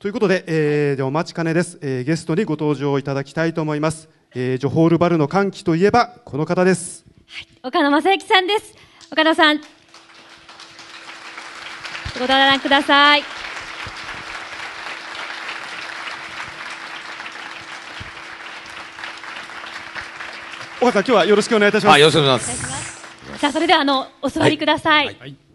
ということで、えー、でお待ちかねです、えー、ゲストにご登場いただきたいと思います、えー、ジョホールバルの歓喜といえばこの方です、はい、岡野正幸さんです岡野さんご登壇ください岡さん今日はよろしくお願いいたしますはい、よろしくお願いしますさあそれではあのお座りください、はいはい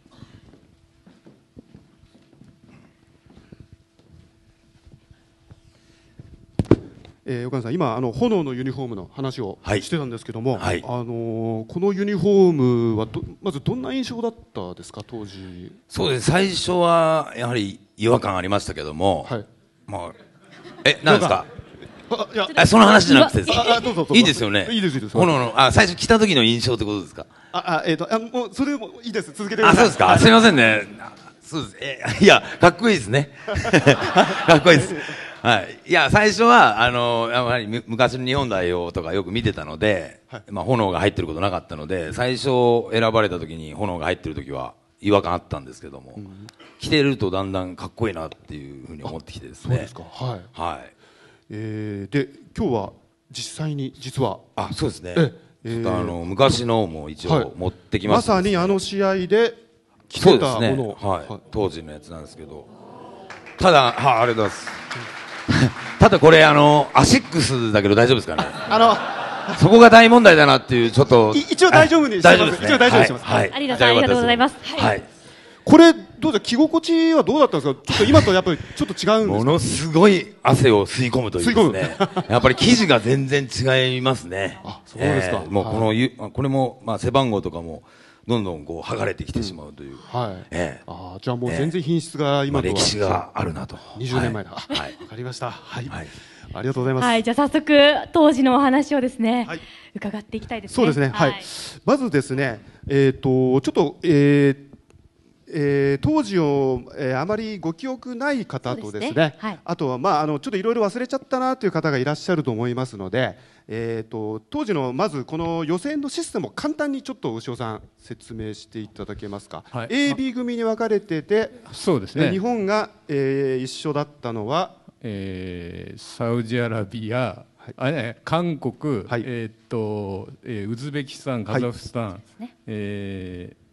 えー、岡野さん、今あの炎のユニフォームの話をしてたんですけども、はい、あのー、このユニフォームはまずどんな印象だったですか当時。そうです。最初はやはり違和感ありましたけども、はい、まあえなんですか。あいやあその話じゃなくてあいいですよね。いいですいいです。炎のあ最初来た時の印象ってことですか。ああえっ、ー、とあもうそれもいいです続けてあそうですか。すみませんね。そうです。えいやかっこいいですね。かっこいいです。はい、いや最初はあのやはり昔の日本代表とかよく見てたので、はい、まあ、炎が入ってることなかったので最初選ばれた時に炎が入ってる時は違和感あったんですけども、うん、着てるとだんだんかっこいいなっていうふうに思ってきてですねそうですかはい、はいえー、で今日は実際に実はあそうですねえー、あの昔のも一応持ってきまし、ねまさにあの試合で着てたもの、ねはい、当時のやつなんですけどただはあありがとうございます、ただこれあのアシックスだけど大丈夫ですかねあのそこが大問題だなっていうちょっと一応大丈夫にしてます、ね、一応大丈夫にしてます、はい、ありがとうございますはいこれどうで着心地はどうだったんですか。ちょっと今とやっぱりちょっと違うんものすごい汗を吸い込むというですね。やっぱり生地が全然違いますね。あ、そうですか。えー、もうこの、はい、これもまあ背番号とかもどんどんこう剥がれてきてしまうという、はいええ、あじゃあもう全然品質が今とは、歴史があるなと20年前だ、はい、分 かりました、はいはい、ありがとうございます、はい、じゃあ早速当時のお話をですね、はい、伺っていきたいですねそうですね、はいまずですね、えー、とちょっと、えーえー、当時を、えー、あまりご記憶ない方とですね、ねはい、あとは、まあ、あのちょっといろいろ忘れちゃったなという方がいらっしゃると思いますのでえーと、当時のまずこの予選のシステムを簡単にちょっと牛尾さん説明していただけますか、はい、AB 組に分かれててそうです、ね、日本が、えー、一緒だったのは、えー、サウジアラビア、はい、あ韓国、はい、えーとえー、ウズベキスタンカザフスタン、はい、えー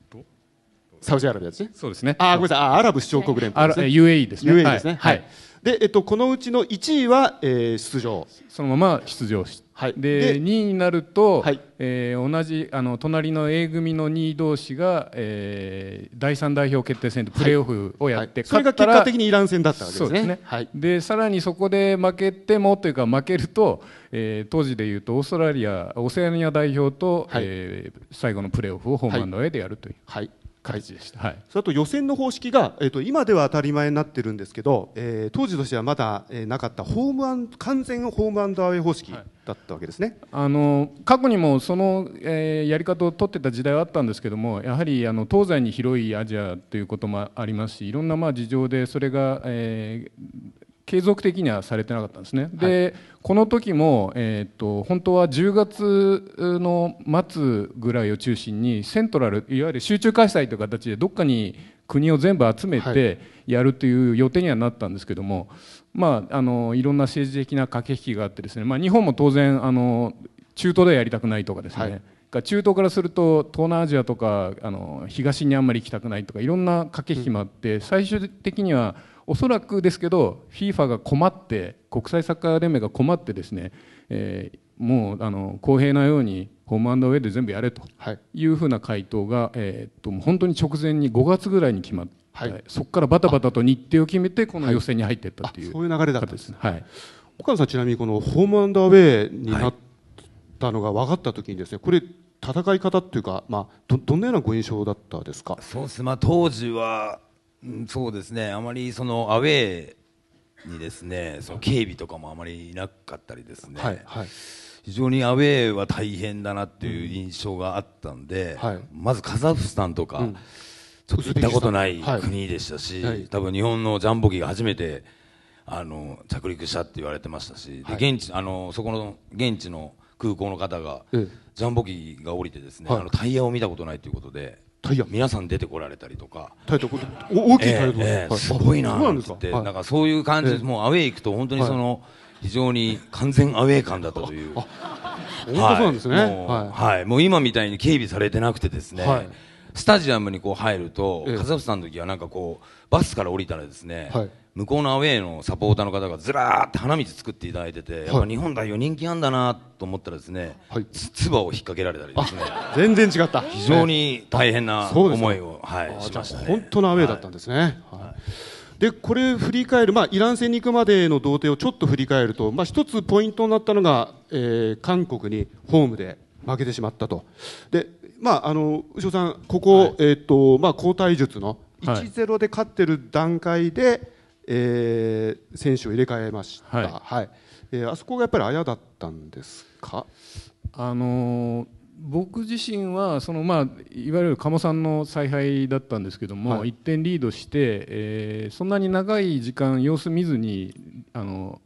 サウジアラビアですね。そうですね。あ、ごめんなさい。アラブ首長国連邦ですね。UAE ですね。UAE ですね。はい。で、えっと、このうちの1位は、えー、出場。そのまま出場しはい、でで2位になると、はい、えー、同じあの隣の A 組の2位同士が、えー、第3代表決定戦でプレーオフをやって、はい、それが結果的にイラン戦だったわけですね。で、ね、さらにそこで負けてもというか負けると、えー、当時でいうとオーストラリアオセアニア代表と、え最後のプレーオフをホームランの上でやるという。はい開示でした、はい、それと予選の方式が、えーと、と今では当たり前になってるんですけど、えー、当時としてはまだ、えー、なかったホームアン完全ホームアンドアウェイ方式だったわけですね、はい、あの過去にもその、えー、やり方を取ってた時代はあったんですけどもやはりあの東西に広いアジアということもありますしいろんなまあ事情でそれが、えー、継続的にはされてなかったんですね、はい、でこの時も、えーと、本当は10月の末ぐらいを中心にセントラルいわゆる集中開催という形でどっかに国を全部集めてやるという予定にはなったんですけども、はい、まあ、あのいろんな政治的な駆け引きがあってですね、まあ、日本も当然あの中東ではやりたくないとかですね、はい中東からすると東南アジアとかあの東にあんまり行きたくないとかいろんな駆け引きもあって、最終的にはおそらくですけど FIFA が困って国際サッカー連盟が困ってですね、えー、もうあの公平なようにホームアンドウェイで全部やれというふうな回答が、えー、っと本当に直前に5月ぐらいに決まって、はい、そこからバタバタと日程を決めてこの予選に入っていったという、そういう流れだったんです、ね、はい、岡野さん、ちなみにこのホームアンドウェイになったのが分かったときにです、ね、これ、戦い方というか、まあ、どどんなようなご印象だったですかそうです、まあ、当時はそうですね、あまりそのアウェーにですねその警備とかもあまりいなかったりですね、はいはい、非常にアウェーは大変だなっていう印象があったんで、うんはい、まずカザフスタンとか、うん、ちょっと行ったことない国でしたし、はい、多分日本のジャンボ機が初めてあの着陸したって言われてましたし、はい、現地あのそこの現地の空港の方が、ジャンボ機が降りてですね、あのタイヤを見たことないということで。タイヤ皆さん出てこられたりとかタイヤ大きいタイヤ、えー、すごいなってなんかそういう感じで、もうアウェイ行くと本当にその、非常に完全アウェイ感だったという。本当そうなんですね、はい、もう今みたいに警備されてなくてですね、はい、スタジアムにこう入ると、ええ、カザフスタンの時はなんかこうバスから降りたらですね、はい、向こうのアウェーのサポーターの方がずらーって花道作っていただいてて、やっぱ日本代表人気あんだなと思ったらですね、はい、つ唾を引っ掛けられたりですね全然違った非常に大変な思いを、はい、しましたね本当のアウェーだったんですね、はいでこれ振り返る、まあ、イラン戦に行くまでの童貞をちょっと振り返ると、まあ、一つポイントになったのが、えー、韓国にホームで負けてしまったと、でまあ、あの後ろさん、ここ、はい、えーとまあ、交代術の1 0で勝ってる段階で、えー、選手を入れ替えました、はいはい、えー、あそこがやっぱりあやだったんですか、あのー、僕自身はその、まあ、いわゆる加茂さんの采配だったんですけども、はい、1点リードして、えー、そんなに長い時間様子見ずに、あの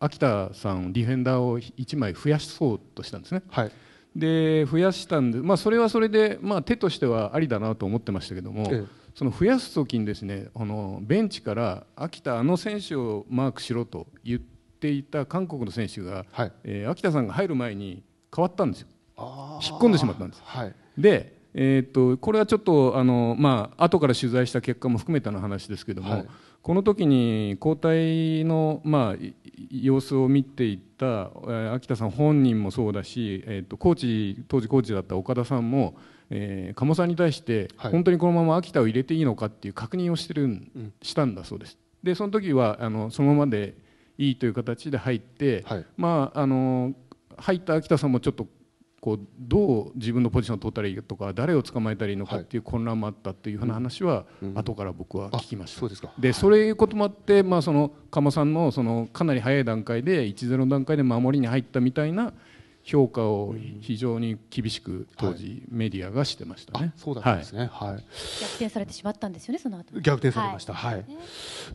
秋田さんディフェンダーを1枚増やそうとしたんですね。はいで増やしたんで、まあ、それはそれで、まあ、手としてはありだなと思ってましたけども、ええその増やす時にですねあのベンチから秋田あの選手をマークしろと言っていた韓国の選手が、はい、えー、秋田さんが入る前に変わったんですよ引っ込んでしまったんです、はい、で、えー、っとこれはちょっとあの、まあ後から取材した結果も含めたの話ですけども、はい、この時に交代の、まあ、様子を見ていた秋田さん本人もそうだし、えー、っとコーチ当時コーチだった岡田さんもえー、鴨さんに対して、本当にこのまま秋田を入れていいのかっていう確認をしてる、ん、したんだそうです。でその時はあのそのままでいいという形で入って、はい、まああの入った秋田さんもちょっとこうどう自分のポジションを取ったらいいとか誰を捕まえたらいいのかっていう混乱もあったっていうふうな話は後から僕は聞きました、うんうん、そうでそういうこともあって、まあ、その鴨さんのそのかなり早い段階で1-0の段階で守りに入ったみたいな評価を非常に厳しく当時メディアがしてましたね。そうだったんですね。はい。逆転されてしまったんですよねその後。逆転されました。はい。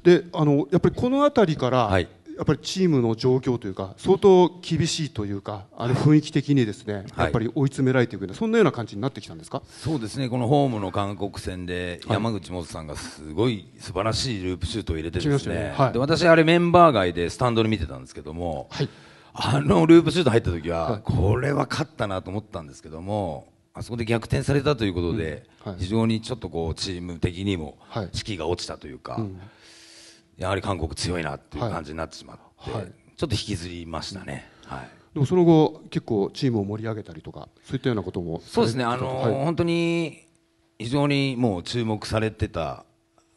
で、あのやっぱりこの辺りから。やっぱりチームの状況というか相当厳しいというかあの雰囲気的にですね、やっぱり追い詰められていくようなそんなような感じになってきたんですかそうですねこのホームの韓国戦で山口元さんがすごい素晴らしいループシュートを入れてですね,、で私あれメンバー外でスタンドに見てたんですけども、はい、あのループシュート入った時は、これは勝ったなと思ったんですけどもあそこで逆転されたということで、非常にちょっとこうチーム的にも士気が落ちたというか、やはり韓国強いなっていう感じになってしまって、ちょっと引きずりましたね。はいでもその後結構チームを盛り上げたりとかそういったようなこともそうですねあの、はい、本当に非常にもう注目されてた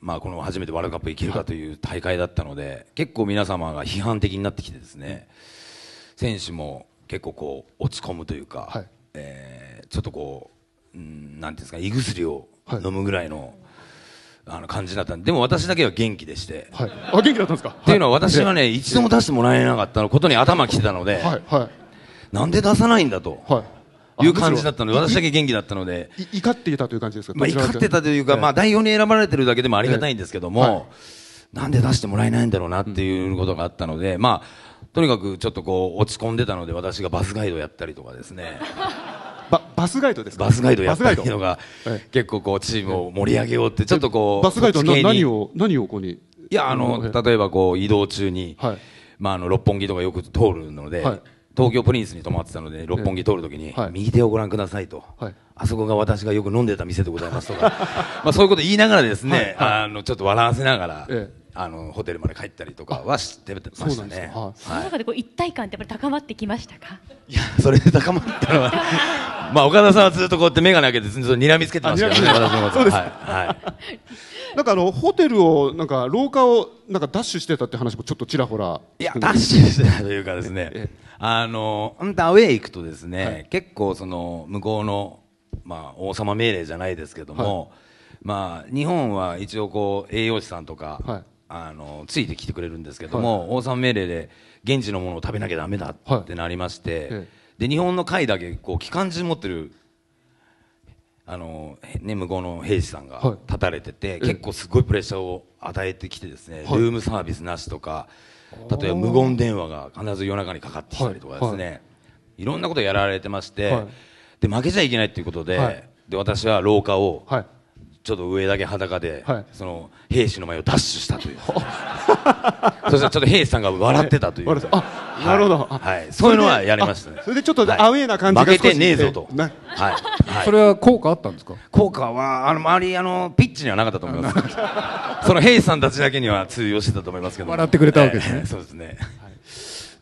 まあこの初めてワールドカップいけるかという大会だったので、結構皆様が批判的になってきてですね、選手も結構こう落ち込むというか、はい、えー、ちょっとこう、うん、なんていうんですか胃薬を飲むぐらいの、はい、あの感じだったんででも私だけは元気でして、はい、あ元気だったんですかっていうのは私はね、一度も出してもらえなかったことに頭きてたので、はいはい、なんで出さないんだと。はいいう感じだったので、私だけ元気だったので、怒っていたという感じですか、まあ、怒ってたというか、えまあ、代表に選ばれてるだけでもありがたいんですけども、えはい、なんで出してもらえないんだろうなっていうことがあったので、まあ、とにかくちょっとこう落ち込んでたので私がバスガイドやったりとかですね ババスガイドですかバスガイドやったりとか結構こうチームを盛り上げようってちょっとこうバスガイドは何を何をここにいやあの例えばこう移動中に、はい、まあ、あの六本木とかよく通るので、はい、東京プリンスに泊まってたので、六本木通るときに、はい、右手をご覧くださいと、はい、あそこが私がよく飲んでた店でございますとか まあそういうこと言いながらですね、あのちょっと笑わせながら。ええあのホテルまで帰ったりとかはしてましたね。はい、その中でこう一体感ってやっぱり高まってきましたか。いやそれで高まったのは まあ岡田さんはずっとこうやって眼鏡開けてずっと睨みつけてますけどね。そうです。はい。はい、なんかあのホテルをなんか廊下をなんかダッシュしてたって話もちょっとちらほら。いやダッシュしてたというかですね。あの本ダーウェイ行くとですね、はい、結構その向こうのまあ王様命令じゃないですけども、まあ日本は一応こう栄養士さんとか。はいあのついてきてくれるんですけども、王さん命令で現地のものを食べなきゃだめだってなりまして、で日本の会だけこう機関銃持ってるあの、ね、向こうの兵士さんが立たれてて、結構すごいプレッシャーを与えてきてですね、ルームサービスなしとか例えば無言電話が必ず夜中にかかってきたりとかですね、いろんなことやられてまして、で負けちゃいけないということで,、で私は廊下を、ちょっと上だけ裸で、はい、その兵士の前をダッシュしたという そしてちょっと兵士さんが笑ってたという、はい、あ、なるほど、はい、そういうのはやりましたねそれでちょっとアウェーな感じが負けてねえぞと、はいそれは効果あったんですか効果はあの周りあのピッチにはなかったと思います その兵士さんたちだけには通用してたと思いますけど笑ってくれたわけですね、そうですね、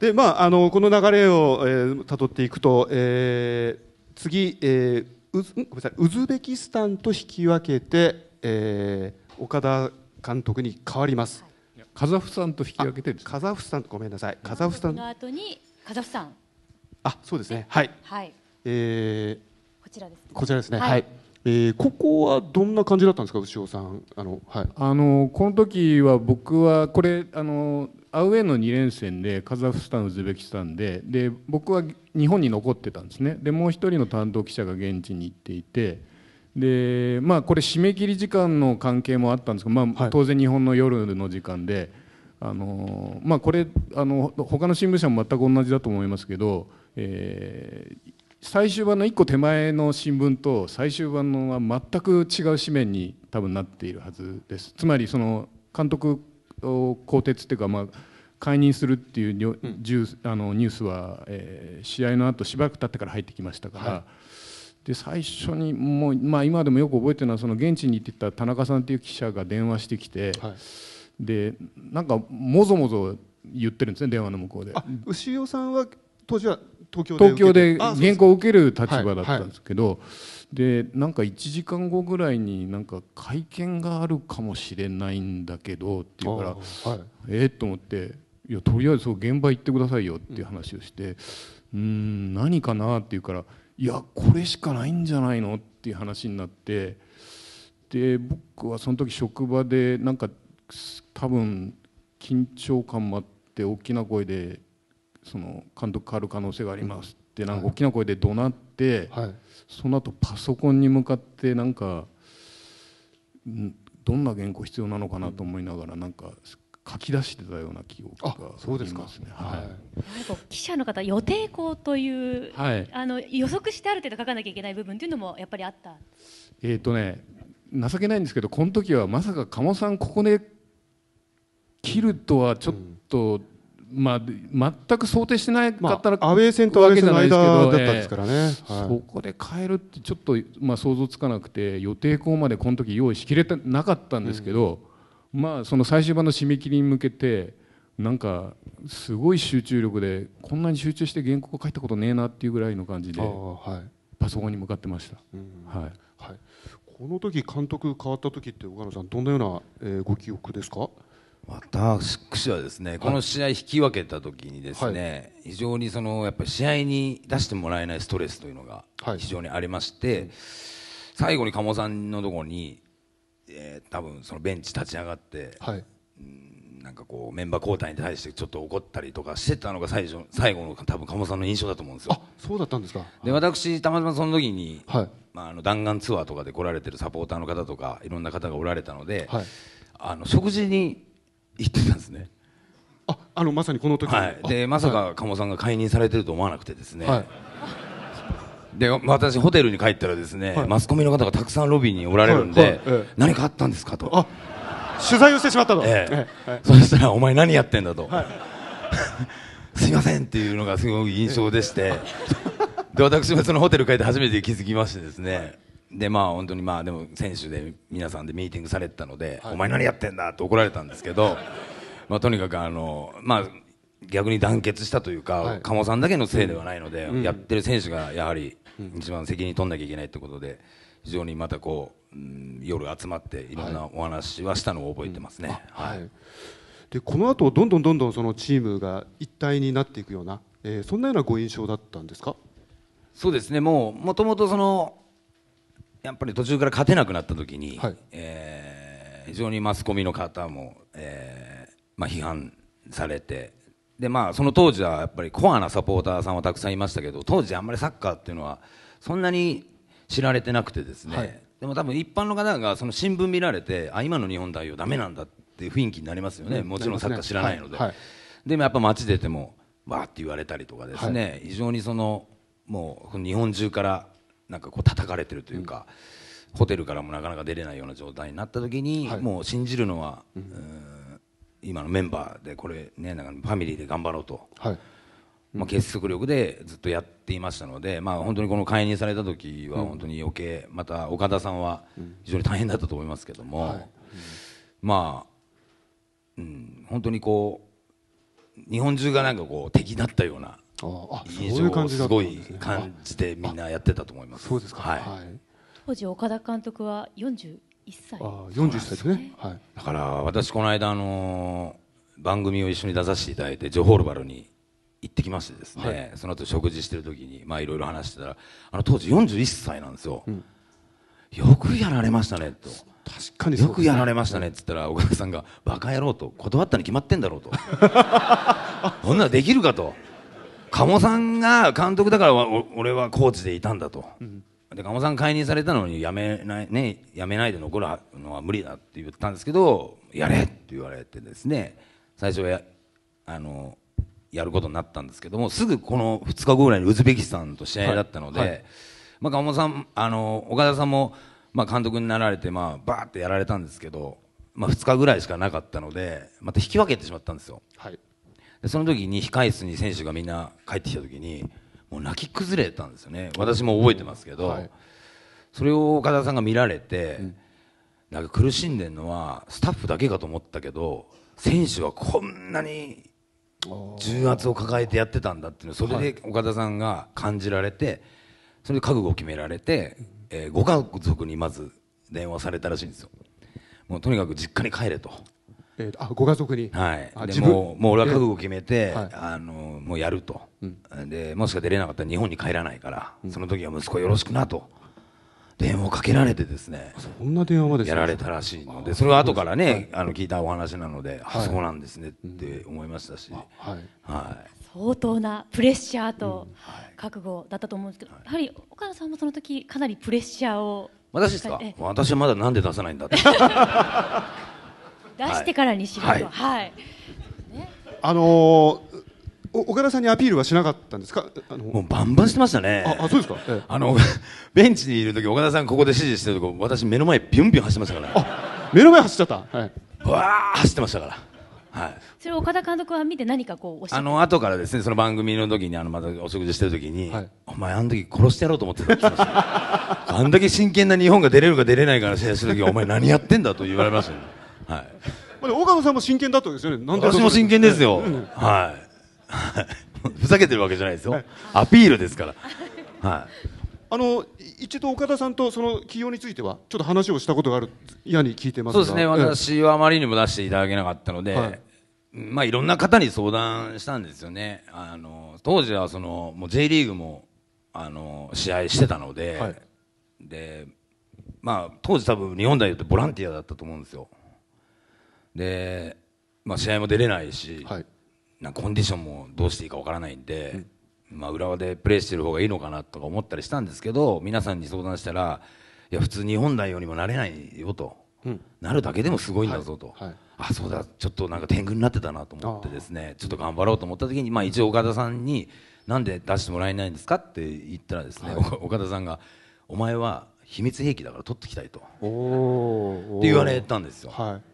でまああのこの流れをたど、えー、っていくと、えー、次、えーごめんなさいウズベキスタンと引き分けて、えー、岡田監督に変わります。カザフスタンと引き分けてカザフスタンごめんなさい。カザフスタンの後にカザフスタン。あ、そうですね。はい。はい。えー、こちらです、ね。こちらですね。はい、はい、えー、ここはどんな感じだったんですか、牛尾さん。あの、はい。あの、この時は僕は、これ、あの、アウェーの二連戦でカザフスタン、ウズベキスタンでで僕は日本に残ってたんですねでもう一人の担当記者が現地に行っていてでまあこれ締め切り時間の関係もあったんですが、まあ、当然日本の夜の時間で、はい、あのまあ、これあの他の新聞社も全く同じだと思いますけど、えー、最終版の1個手前の新聞と最終版のは全く違う紙面に多分なっているはずです。つまりその監督を更迭っていうか、まあ解任するっていうニュ,、うん、あのニュースは、えー、試合の後しばらく経ってから入ってきましたから、はい、で最初にもう、まあ、今でもよく覚えてるのはその現地に行ってた田中さんっていう記者が電話してきて、はい、でなんかもぞもぞ言ってるんですね電話の向こうで。牛尾さんは当時は東京で原稿を受ける立場だったんですけど、でなんか1時間後ぐらいになんか会見があるかもしれないんだけどって言うから、えっと思っていやとりあえずそう現場行ってくださいよっていう話をしてうん何かなって言うからいやこれしかないんじゃないのっていう話になってで僕はその時職場でなんか多分緊張感もあって大きな声でその監督変わる可能性がありますってなんか大きな声で怒鳴って、はい、その後パソコンに向かってなんかどんな原稿必要なのかなと思いながらなんか書き出してたような記憶がそうですか、はい、記者の方予定校という、はい、あの予測してある程度書かなきゃいけない部分というのもやっぱりあったえっ、ー、とね情けないんですけどこの時はまさか鴨さんここで切るとはちょっと、うん、まあ、全く想定してなかったら、まあ、アウェー戦とアウェー戦の間だったんですからね、えーはい、そこで変えるってちょっと、まあ、想像つかなくて予定校までこの時用意しきれてなかったんですけど、うんまあその最終版の締め切りに向けてなんかすごい集中力でこんなに集中して原稿を書いたことねえなっていうぐらいの感じでパソコンに向かってました。はい、はいはいこの時監督変わった時って岡野さんどんなような、えー、ご記憶ですか私はですねこの試合引き分けた時にですね、はい、非常にそのやっぱり試合に出してもらえないストレスというのが非常にありまして、はい、最後に鴨さんのところにえー、多分そのベンチ立ち上がって、はい、なんかこうメンバー交代に対してちょっと怒ったりとかしてたのが最初最後の多分鴨さんの印象だと思うんですよ。そうだったんですかで私たまたまその時に、はい、まあ、あの弾丸ツアーとかで来られてるサポーターの方とかいろんな方がおられたので、はい、あの食事に行ってたんですね。ああのまさにこの時、はい、でまさか鴨さんが解任されてると思わなくてですね。で私ホテルに帰ったらですね、はいマスコミの方がたくさんロビーにおられるんで、はいはい何かあったんですかと、取材をしてしまったと、ええええはいそしたら「お前何やってんだ」とはい「すみません」っていうのがすごい印象でしてで私もそのホテル帰って初めて気づきましてですねでまあ本当にまあでも選手で皆さんでミーティングされてたので「お前何やってんだ」って怒られたんですけどまあとにかくあのまあ逆に団結したというか、はい鴨さんだけのせいではないので、やってる選手がやはり一番責任取んなきゃいけないってことで非常にまたこう、うん、夜集まっていろんなお話はしたのを覚えてますね。はい、はい、でこの後どんどんどんどんそのチームが一体になっていくような、えー、そんなようなご印象だったんですかそうですねもうもともとそのやっぱり途中から勝てなくなった時に、はい、えー、非常にマスコミの方も、えーまあ、批判されてでまあその当時はやっぱりコアなサポーターさんはたくさんいましたけど当時あんまりサッカーっていうのはそんなに知られてなくてですね、はい、でも多分一般の方がその新聞見られてあ今の日本代表だめなんだっていう雰囲気になりますよね、うん、もちろんサッカー知らないので、ねはいはい、でもやっぱ街出てもわーって言われたりとかですね、非常にそのもう日本中からなんかこう叩かれてるというか、うん、ホテルからもなかなか出れないような状態になった時に、もう信じるのは、うん今のメンバーでこれねなんかファミリーで頑張ろうと、はいまあ、結束力でずっとやっていましたので、まあ、本当にこの解任された時は本当に余計、また岡田さんは非常に大変だったと思いますけども、はい、まあ、うん、本当にこう日本中がなんかこう敵だったような印象をすごい感じでみんなやってたと思います。そうですか、はい、当時岡田監督は41歳あ41歳ですね、はい、だから私この間、あのー、番組を一緒に出させていただいてジョホールバルに行ってきましてですね、はい、その後食事してる時にまあいろいろ話してたらあの当時41歳なんですよ、うん、よくやられましたねと確かに、ね、よくやられましたねっつったら岡崎さんが「バカ野郎」と「断ったに決まってんだろう」と「そんなできるか」と「鴨さんが監督だから俺はコーチでいたんだと」うんでさん解任されたのに辞めないねやめないで残るのは無理だって言ったんですけどやれって言われてですね最初はあのやることになったんですけどもすぐこの2日後ぐらいにウズベキスタンと試合だったので、はいはい、まあ、鴨さんあの岡田さんも、まあ、監督になられて、まあ、バーってやられたんですけど、まあ、2日ぐらいしかなかったのでまた引き分けてしまったんですよ。はい、でその時に控室に選手がみんな帰ってきた時にもう泣き崩れたんですよね私も覚えてますけど、はい、それを岡田さんが見られて、うん、なんか苦しんでるのはスタッフだけかと思ったけど選手はこんなに重圧を抱えてやってたんだっていうそれで岡田さんが感じられて、それで覚悟を決められて、えー、ご家族にまず電話されたらしいんですよもうとにかく実家に帰れとえー、あご家族に、はい、でももう俺は覚悟を決めて、えー、あのもうやると、うん、でもしか出れなかったら日本に帰らないから、うん、その時は息子よろしくなと。電話をかけられてですねそんな電話までやられたらしいのでそれは後からね、はい、あの聞いたお話なので、はい、あそうなんですねって思いましたし、うん、はいはい、相当なプレッシャーと覚悟だったと思うんですけど、やはり岡田さんもその時かなりプレッシャーを私ですか、私はまだなんで出さないんだって出してからにしろと、はい、はい、あのー岡田さんにアピールはしなかったんですかあのもうバンバンしてましたね。あ、あそうですか、ええ、あの、ベンチにいる時、岡田さんここで指示してるとこ、私目の前ビュンビュン走ってましたから、あ、目の前走っちゃった。はい。わあ、走ってましたから。はい、それ岡田監督は見て何かこうあの後からですねその番組の時にあのまたお食事してる時に、はい、お前あの時殺してやろうと思ってたてました、あんだけ真剣な日本が出れるか出れないかの試合する時お前何やってんだと言われましたねはい。まあ、岡野さんも真剣だったんですよね。なんで私も真剣ですよ。はい。ふざけてるわけじゃないですよ。アピールですから。はい。あの一度岡田さんとその起用についてはちょっと話をしたことがある嫌に聞いてますそうですね。私はあまりにも出していただけなかったので。はいまあ、いろんな方に相談したんですよね。あの当時はそのもう J リーグもあの試合してたので、はい、でまあ、当時多分日本代表ってボランティアだったと思うんですよ。で、まあ、試合も出れないし、はい、なコンディションもどうしていいかわからないんで、うん、まあ、浦和でプレーしてる方がいいのかなとか思ったりしたんですけど皆さんに相談したらいや普通日本代表にもなれないよと、うん、なるだけでもすごいんだぞと、はいはい、あそうだちょっとなんか天狗になってたなと思ってですねちょっと頑張ろうと思った時に、まあ、一応岡田さんに「なんで出してもらえないんですか?」って言ったらですね、岡田さんが「お前は秘密兵器だから取ってきたいと」って言われたんですよ。はい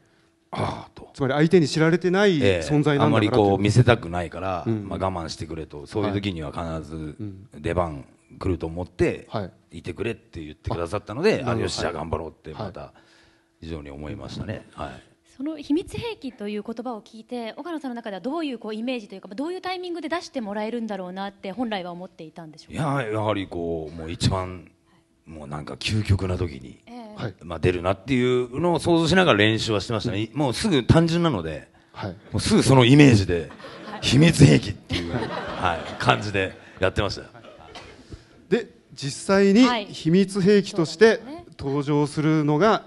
ああとつまり相手に知られてない存在なんだから、えあまりこう見せたくないから、うん、まあ、我慢してくれとそういう時には必ず出番来ると思っていてくれって言ってくださったので、はあよしじゃあ頑張ろうってまた非常に思いましたね。はい、はい、その秘密兵器という言葉を聞いて岡野さんの中ではどういうこうイメージというかどういうタイミングで出してもらえるんだろうなって本来は思っていたんでしょういややはりこうもう一番もうなんか究極な時に、まあ、出るなっていうのを想像しながら練習はしてましたね、もうすぐ単純なので、はい、もうすぐそのイメージで、秘密兵器っていう、はい、感じでやってましたで実際に秘密兵器として登場するのが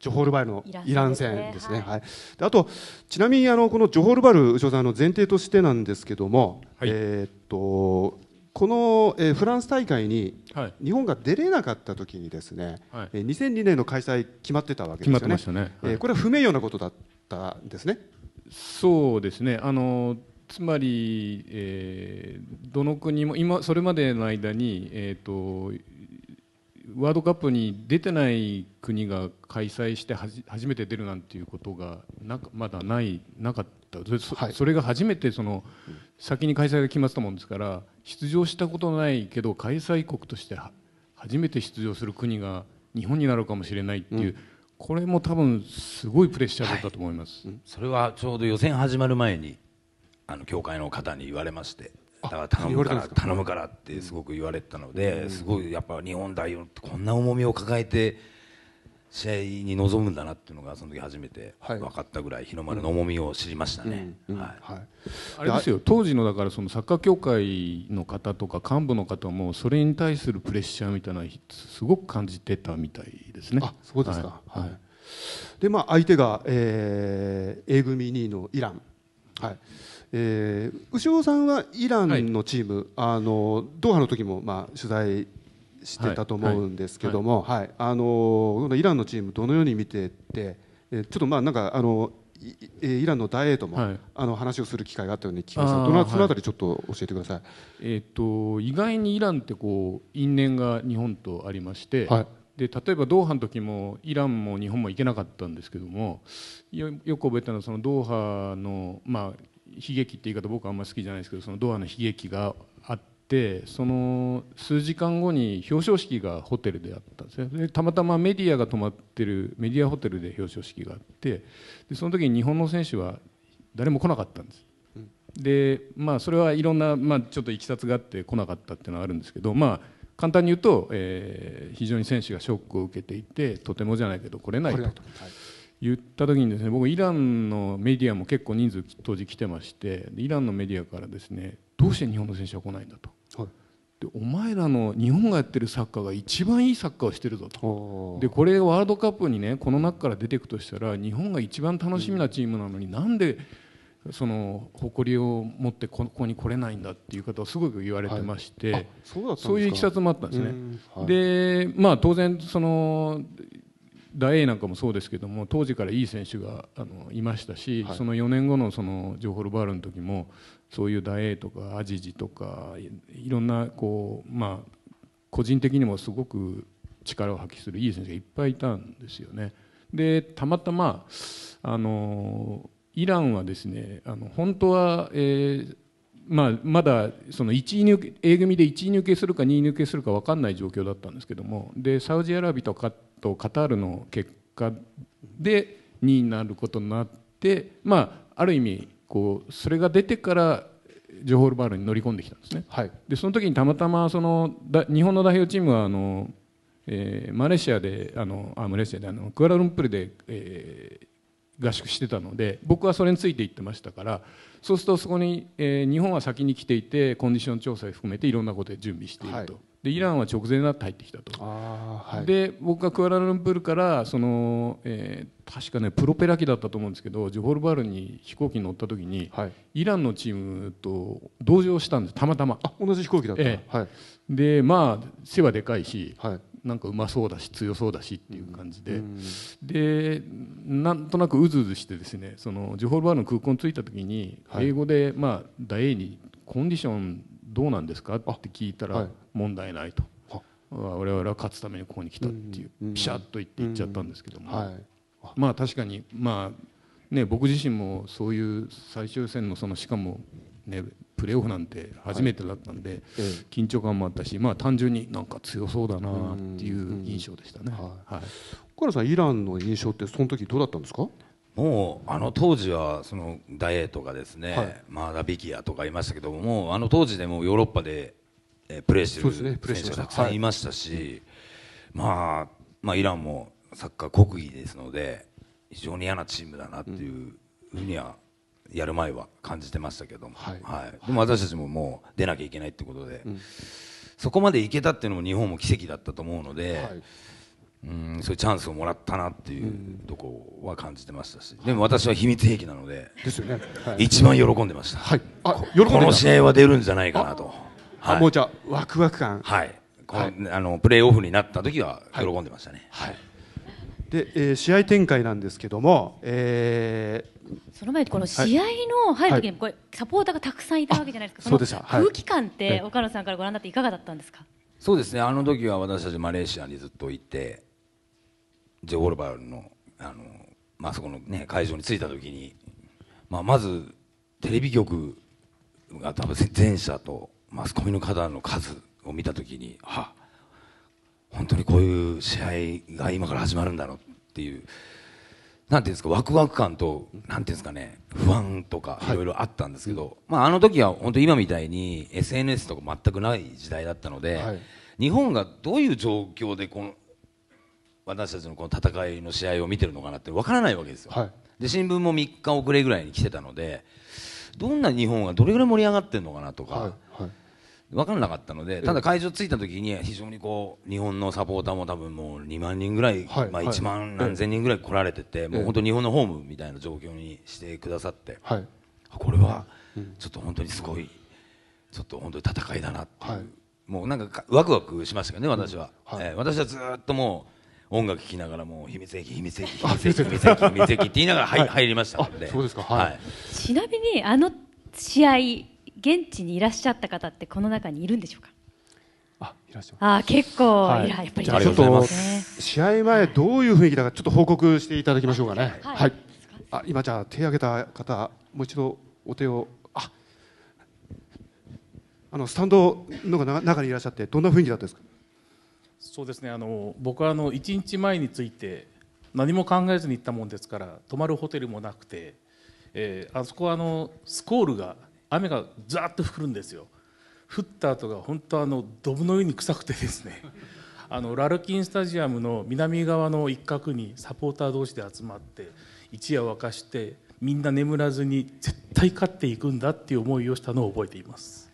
ジョホールバルのイラン戦ですね。はい、あとちなみにあのこのジョホールバル宇長さんの前提としてなんですけども、はい、えっとこの、えー、フランス大会に日本が出れなかった時にですね、はい、えー、2002年の開催決まってたわけですよね。決まってましたね、はい、えー、これは不名誉なことだったんですね。そうですね。あのつまり、えー、どの国も今それまでの間に、えーと、ワールドカップに出てない国が開催して初めて出るなんていうことがなまだないなかった。ったそ,、はい、それが初めてその先に開催が決まったもんですから出場したことないけど開催国として初めて出場する国が日本になるかもしれないっていう、うん、これも多分すごいプレッシャーだったと思います、はい、それはちょうど予選始まる前にあの協会の方に言われましてだから頼むから頼むからってすごく言われたので、うん、すごいやっぱ日本代表ってこんな重みを抱えて。試合に臨むんだなっていうのがその時初めて分かったぐらい日の丸の重みを知りましたね。あれですよ当時のだからそのサッカー協会の方とか幹部の方もそれに対するプレッシャーみたいなすごく感じてたみたいですね。あそうですか、はい、はい、でまあ、相手が、えー、A 組2位のイラン、はいえー、牛尾さんはイランのチーム、はい、あのドーハの時もまも、あ、取材してたと思うんですけども、はいあのイランのチーム、どのように見てて、ちょっとまあなんかあのイランの大英とも、はい、あの話をする機会があったように聞きましたどのそのあたりちょっと教えてください、はい、えーと、意外にイランってこう因縁が日本とありまして、はい、で例えばドーハの時もイランも日本も行けなかったんですけどもよく覚えたのはそのドーハの、まあ、悲劇って言い方僕はあんまり好きじゃないですけどそのドーハの悲劇がてその数時間後に表彰式がホテルであったんですねでたまたまメディアが泊まってるメディアホテルで表彰式があってでその時に日本の選手は誰も来なかったんです。でまあ、それはいろんな、まあ、ちょっといきさつがあって来なかったっていうのはあるんですけど、まあ、簡単に言うと、えー、非常に選手がショックを受けていてとてもじゃないけど来れないと言った時にですね僕イランのメディアも結構人数当時来てましてイランのメディアからですねどうして日本の選手は来ないんだとはい、でお前らの日本がやってるサッカーが一番いいサッカーをしてるぞとでこれワールドカップにねこの中から出ていくとしたら日本が一番楽しみなチームなのに、うん、なんでその誇りを持ってここに来れないんだっていう方をすごく言われてまして、はい、そうそういういきさつもあったんですね。はい、でまあ当然その大英なんかもそうですけども当時からいい選手があのいましたし、はい、その4年後のそのジョホルバールの時もそういうダエとかアジジとかいろんなこうまあ個人的にもすごく力を発揮するいい選手がいっぱいいたんですよね。でたまたまあのイランはですねあの本当は、えーまあ、まだその位抜 A 組で1位抜けするか2位抜けするか分かんない状況だったんですけどもでサウジアラビアとカとカタールの結果で2位になることになって、まあ、ある意味こうそれが出てからジョホールバールに乗り込んできたんですね、はい、でその時にたまたまそのだ日本の代表チームはあの、えー、マレーシアであのあマレーシアであのクアラルンプールで、えー、合宿してたので僕はそれについて行ってましたからそうするとそこに、えー、日本は先に来ていてコンディション調査を含めていろんなことで準備していると。はいでイランは直前になって入ってきたと、はい、で僕がクアラルンプールからその、えー、確かねプロペラ機だったと思うんですけどジョホルバールに飛行機に乗った時に、はい、イランのチームと同乗したんですたまたま同じ飛行機だった、えー、はい、でまあ背はでかいし、はい、なんかうまそうだし強そうだしっていう感じで、うん、でなんとなくうずうずしてですねそのジョホルバールの空港に着いた時に、英語で、まあ、大英にコンディションどうなんですかって聞いたら、問題ないと我々は勝つためにここに来たっていうピシャッと言って言っちゃったんですけどもまあ確かにまあね僕自身もそういう最終戦のそのしかもねプレーオフなんて初めてだったんで緊張感もあったしまあ単純になんか強そうだなっていう印象でしたね。はい岡田さんイランの印象ってその時どうだったんですかもうあの当時はそのダイエーとかですね、はい、まあ、ラビキアとかいましたけどもあの当時でもヨーロッパでプレーしてる選手がたくさんいましたし、まあ、まあ、イランもサッカー国技ですので非常に嫌なチームだなっていうふうには、やる前は感じてましたけども、はい、はい、でも私たちももう出なきゃいけないってことで、そこまでいけたっていうのも日本も奇跡だったと思うので、はい、うんそういうチャンスをもらったなっていうとこは感じてましたし、でも私は秘密兵器なのでですよね、はい、一番喜んでました、はい、あ喜んでこの試合は出るんじゃないかなと。はい、もうじゃあワクワク感はいこの、はい、あのプレーオフになった時は喜んでましたね、はいで、えー、試合展開なんですけども、えー、その前この試合の入る時にこれ、サポーターがたくさんいたわけじゃないですかそうでした、空気感って岡野さんからご覧になっていかがだったんですかそうですねあの時は私たちマレーシアにずっといてジョールバルのあの、まあ、そこの、ね、会場に着いた時に、まあ、まずテレビ局が多分前者とマスコミの方の数を見たときには本当にこういう試合が今から始まるんだろうっていうなんていうんですかワクワク感となんていうんですかね不安とかいろいろあったんですけど、はい、まあ、あの時は本当今みたいに SNS とか全くない時代だったので、はい、日本がどういう状況でこの私たちのこの戦いの試合を見てるのかなって分からないわけですよ。はい、で新聞も3日遅れぐらいに来てたのでどんな日本がどれぐらい盛り上がってるのかなとか、はいはい、分からなかったのでただ会場着いた時に非常にこう日本のサポーターも多分もう2万人ぐらい、はい、まあ、1万何千人ぐらい来られてて、はい、もう本当日本のホームみたいな状況にしてくださって、はい、これはちょっと本当にすごいちょっと本当に戦いだなっていう、もうなんかワクワクしましたけね私は、うん、えー、私はずっともう音楽聴きながらもう秘密駅秘密駅 秘密駅秘密駅秘密駅って言いながら入, 入りましたのでそうですか、はい、ちなみにあの試合現地にいらっしゃった方ってこの中にいるんでしょうかあいらっしゃいますあ結構、はい、やっぱりいらっしゃいます、ね、試合前どういう雰囲気だかちょっと報告していただきましょうかねはい、はい、あ今じゃあ手を挙げた方もう一度お手をああのスタンドの中にいらっしゃってどんな雰囲気だったですかそうですねあの僕はあの1日前について何も考えずに行ったもんですから泊まるホテルもなくて、えー、あそこはあのスコールが雨がざーッと降るんですよ降った後が本当あのドブのように臭くてですね あのラルキンスタジアムの南側の一角にサポーター同士で集まって一夜を明かしてみんな眠らずに絶対勝っていくんだっていう思いをしたのを覚えています。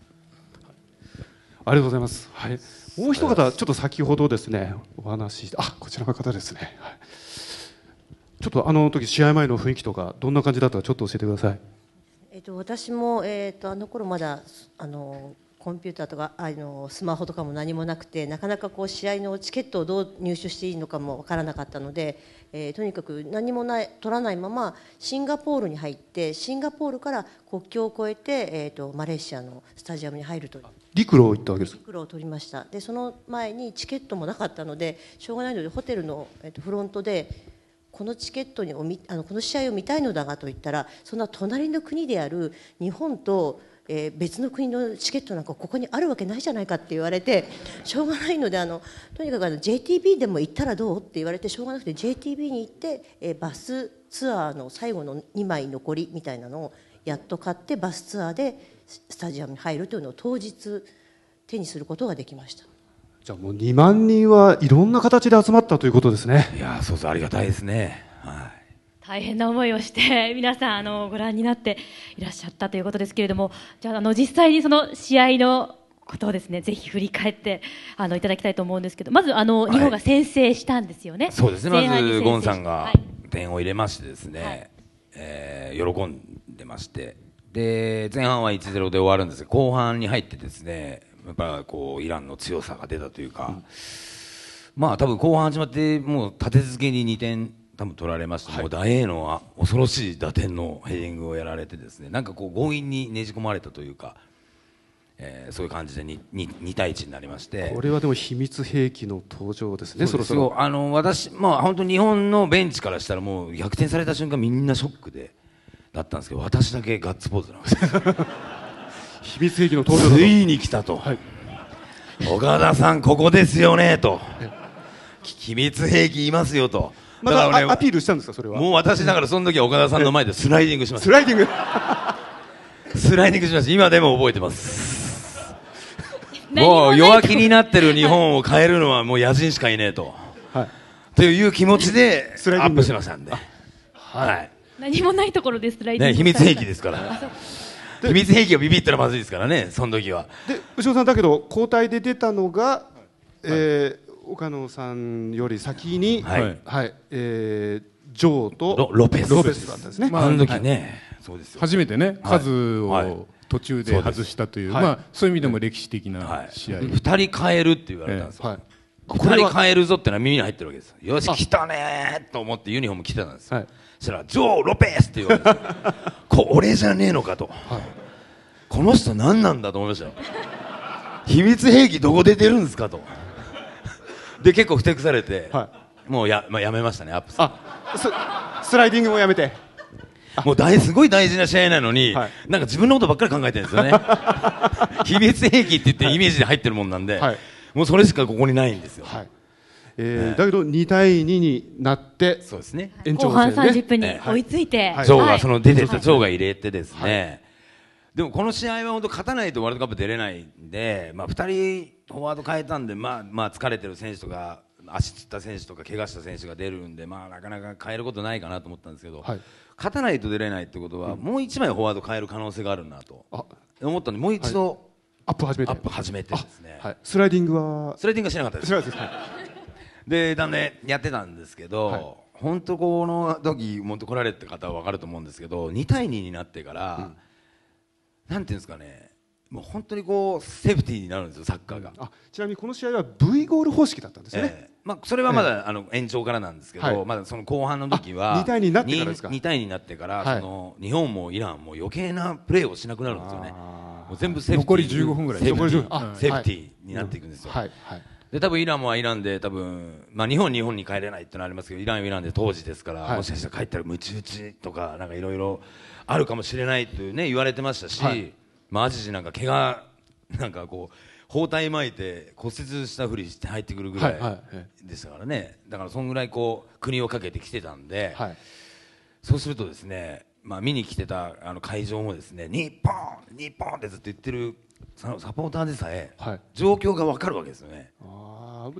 ありがとうございます。はい、もう一方、ちょっと先ほどですね、お話し、あ、こちらの方ですね。はい、ちょっとあの時試合前の雰囲気とか、どんな感じだったか、ちょっと教えてください。えっと、私も、えっと、あの頃まだあのコンピューターとかあのスマホとかも何もなくてなかなかこう試合のチケットをどう入手していいのかも分からなかったので、えー、とにかく何もない取らないままシンガポールに入ってシンガポールから国境を越えて、えーと、マレーシアのスタジアムに入ると陸路を行ったわけです陸路を取りましたでその前にチケットもなかったのでしょうがないのでホテルの、えーとフロントでこのチケットにあのこの試合を見たいのだがと言ったらそんな隣の国である日本とえー、別の国のチケットなんかここにあるわけないじゃないかって言われてしょうがないのであのとにかくあの JTB でも行ったらどうって言われてしょうがなくて JTB に行って、えー、バスツアーの最後の2枚残りみたいなのをやっと買ってバスツアーでスタジアムに入るというのを当日手にすることができました。じゃあもう2万人はいろんな形で集まったということですね。いやそうそうありがたいですね。はい。大変な思いをして皆さんあのご覧になっていらっしゃったということですけれども、じゃああの実際にその試合のことをですねぜひ振り返ってあのいただきたいと思うんですけど、まずあの、日本が先制したんですよね。そうですね。まずゴンさんが点を入れましてですね、はい、えー、喜んでまして。で前半は1-0で終わるんですが後半に入ってですねやっぱこうイランの強さが出たというか、うん、まあ多分後半始まってもう立て続けに2点多分取られまして、はい、もう大栄の恐ろしい打点のヘディングをやられてですねなんかこう強引にねじ込まれたというか。えー、そういう感じで 2, 2, 対1になりましてこれはでも秘密兵器の登場ですねそろそろあの私、まあ、本当日本のベンチからしたらもう逆転された瞬間みんなショックでだったんですけど私だけガッツポーズなんです秘密兵器の登場ついに来たと、はい、岡田さん、ここですよねと、秘密兵器いますよと。まだ、ね、アピールしたんですかそれはもう私だからその時岡田さんの前でスライディングしますスライディングスライディングしました今でも覚えてますもう弱気になってる日本を変えるのはもう野人しかいねえと、はい、という気持ちでアップしましたんで、はい、何もないところでスライディング、ね、秘密兵器ですから秘密兵器をビビったらまずいですからねその時はで牛尾さんだけど交代で出たのが、はい、えー、岡野さんより先にはい、はい、えージョーとロペスロペスだったんですね。まあ、あの時ね、そうです初めてね、数を途中で外したという、まあそういう意味でも歴史的な試合。二、人変えるって言われたんですよ。2人変えるぞってのは耳に入ってるわけです。よし来たねと思ってユニフォーム着てたんです。はいしたら「ョー・ロペス!」って言われてこ俺じゃねえのかと、はい、この人何なんだと思いましたよ秘密兵器どこ出てるんですかとで結構ふてくされて、はい、もうや,、まあ、やめましたねアップさんスライディングもやめてもう大すごい大事な試合なのに、はい、なんか自分のことばっかり考えてるんですよね 秘密兵器って言ってイメージで入ってるもんなんで、はい、もうそれしかここにないんですよ、はい、えー、だけど2対2になってそうですね延長後半30分に追いついて、ゾウがその出てたゾウが入れてですね、でもこの試合は本当勝たないとワールドカップ出れないんで、まあ、2人フォワード変えたんで、まあ、まあ疲れてる選手とか足つった選手とか怪我した選手が出るんで、まあ、なかなか変えることないかなと思ったんですけど、はい、勝たないと出れないってことは、うん、もう1枚フォワード変える可能性があるなと思ったんでもう一度、はい、アップ始めてアップ始めてですね、はい、スライディングはスライディングはしなかったです。でだんだんやってたんですけど、はい、本当この時持ってこられた方は分かると思うんですけど2対2になってから、うん、なんていうんですかねもう本当にこうセーフティーになるんですよ、サッカーが。あちなみにこの試合は V ゴール方式だったんですね、えー、まあ、それはまだ、えー、あの延長からなんですけど、はい、まだその後半の時は2対2になってからですか 2, 対2になってから、はい、その日本もイランも余計なプレーをしなくなるんですよね、もう全部セーフティー残り15分ぐらいセーフティー、になっていくんですよ。はい、はいで、多分イランはイランで、多分、まあ日本日本に帰れないってのありますけど、イランはイランで当時ですから、はい、もしかしたら帰ったらムチ打ちとか、なんかいろいろあるかもしれないというね、言われてましたし、はい、まあアジジなんか怪我、なんかこう、包帯巻いて骨折したふりして入ってくるぐらいでしたからね、はいはい、だからそんぐらいこう国をかけてきてたんで、はい、そうするとですね、まあ、見に来てたあの会場もですね日本、日本ってずっと言ってるサポーターでさえ、状況が分かるわけですよね。あも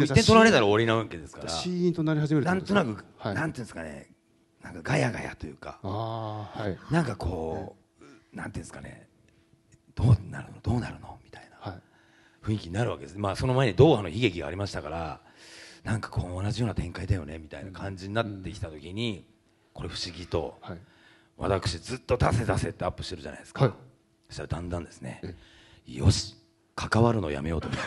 う一点取られたら終わりなわけですからシーンとなり始めるなんとなく、はい、なんていうんですかねなんかガヤガヤというかあ、はい、なんかこう、ね、なんていうんですかねどうなるのどうなるのみたいな雰囲気になるわけです、まあ、その前にドーハの悲劇がありましたからなんかこう同じような展開だよねみたいな感じになってきた時に、これ不思議と、はい、私ずっと出せ出せってアップしてるじゃないですか。はいしたらだんだんですね、よし関わるのやめようと思って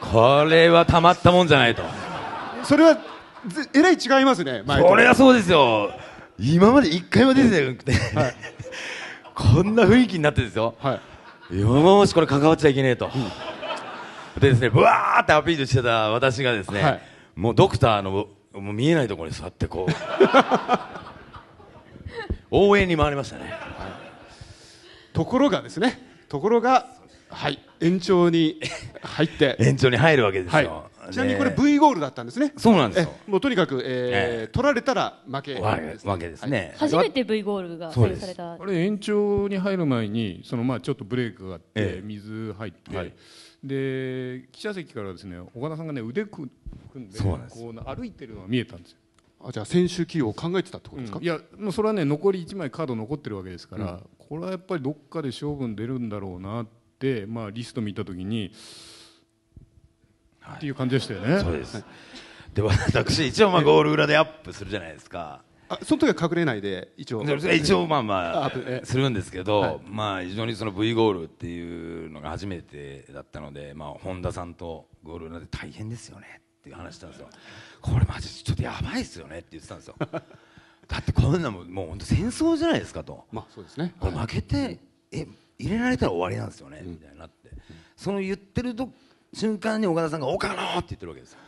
これはたまったもんじゃないとそれはえらい違いますね前それはそうですよ今まで一回も出てなくて、はい こんな雰囲気になってですよ、はい、よしこれ関わっちゃいけねえと、うん、でですねぶわーってアピールしてた私がですね、はい、もうドクターのもう見えないところに座ってこう 応援に回りましたね、はい、ところがですねところがはい延長に入って 延長に入るわけですよ、はい、ちなみにこれ V ゴールだったんですねそうなんですよもうとにかく、えー、えー、取られたら負け、ね、わけですね、はい、初めて V ゴールが採用されたこれ延長に入る前にそのまあちょっとブレイクがあって、えー、水入って、はいで記者席からですね岡田さんがね腕組んでこう歩いてるのが見えたんですよあじゃあ先週企業を考えてたってことですか、うん、いやもうそれはね残り1枚カード残ってるわけですから、うん、これはやっぱりどっかで勝負に出るんだろうなって、まあ、リスト見た時に、はい、っていう感じでしたよね。そうです、はいで私一応まあゴール裏でアップするじゃないですか。あその時は隠れないで一応一応まあまあするんですけど、はい、まあ非常にその V ゴールっていうのが初めてだったので、まあ本田さんとゴール裏で大変ですよねっていう話したんですよこれマジちょっとやばいですよねって言ってたんですよ だってこんなももう本当戦争じゃないですかとまあそうですね、これ負けて、はい、え入れられたら終わりなんですよね、うん、みたいになって、うん、その言ってると瞬間に岡田さんが「岡野!」って言ってるわけですよ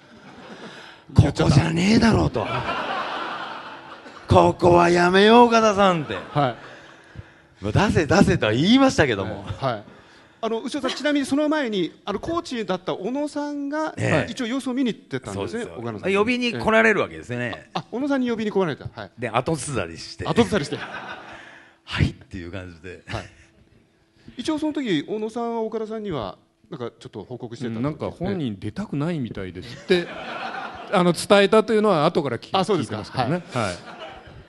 ここじゃねえだろうとここはやめよう岡田さんって、はい、出せ出せとは言いましたけども、はい、はいあの牛尾さん、ちなみにその前に、あのコーチだった小野さんが、ね一応様子を見に行ってたんですね、小野さん。呼びに来られるわけですね。あ、小野さんに呼びに来られた。はい。で、後ずさりして。後ずさりして。はいっていう感じで。はい。一応その時、小野さんは岡田さんには、なんかちょっと報告してた、うん、なんか本人出たくないみたいですって。あの伝えたというのは後から聞あそうですかね、はい、はい、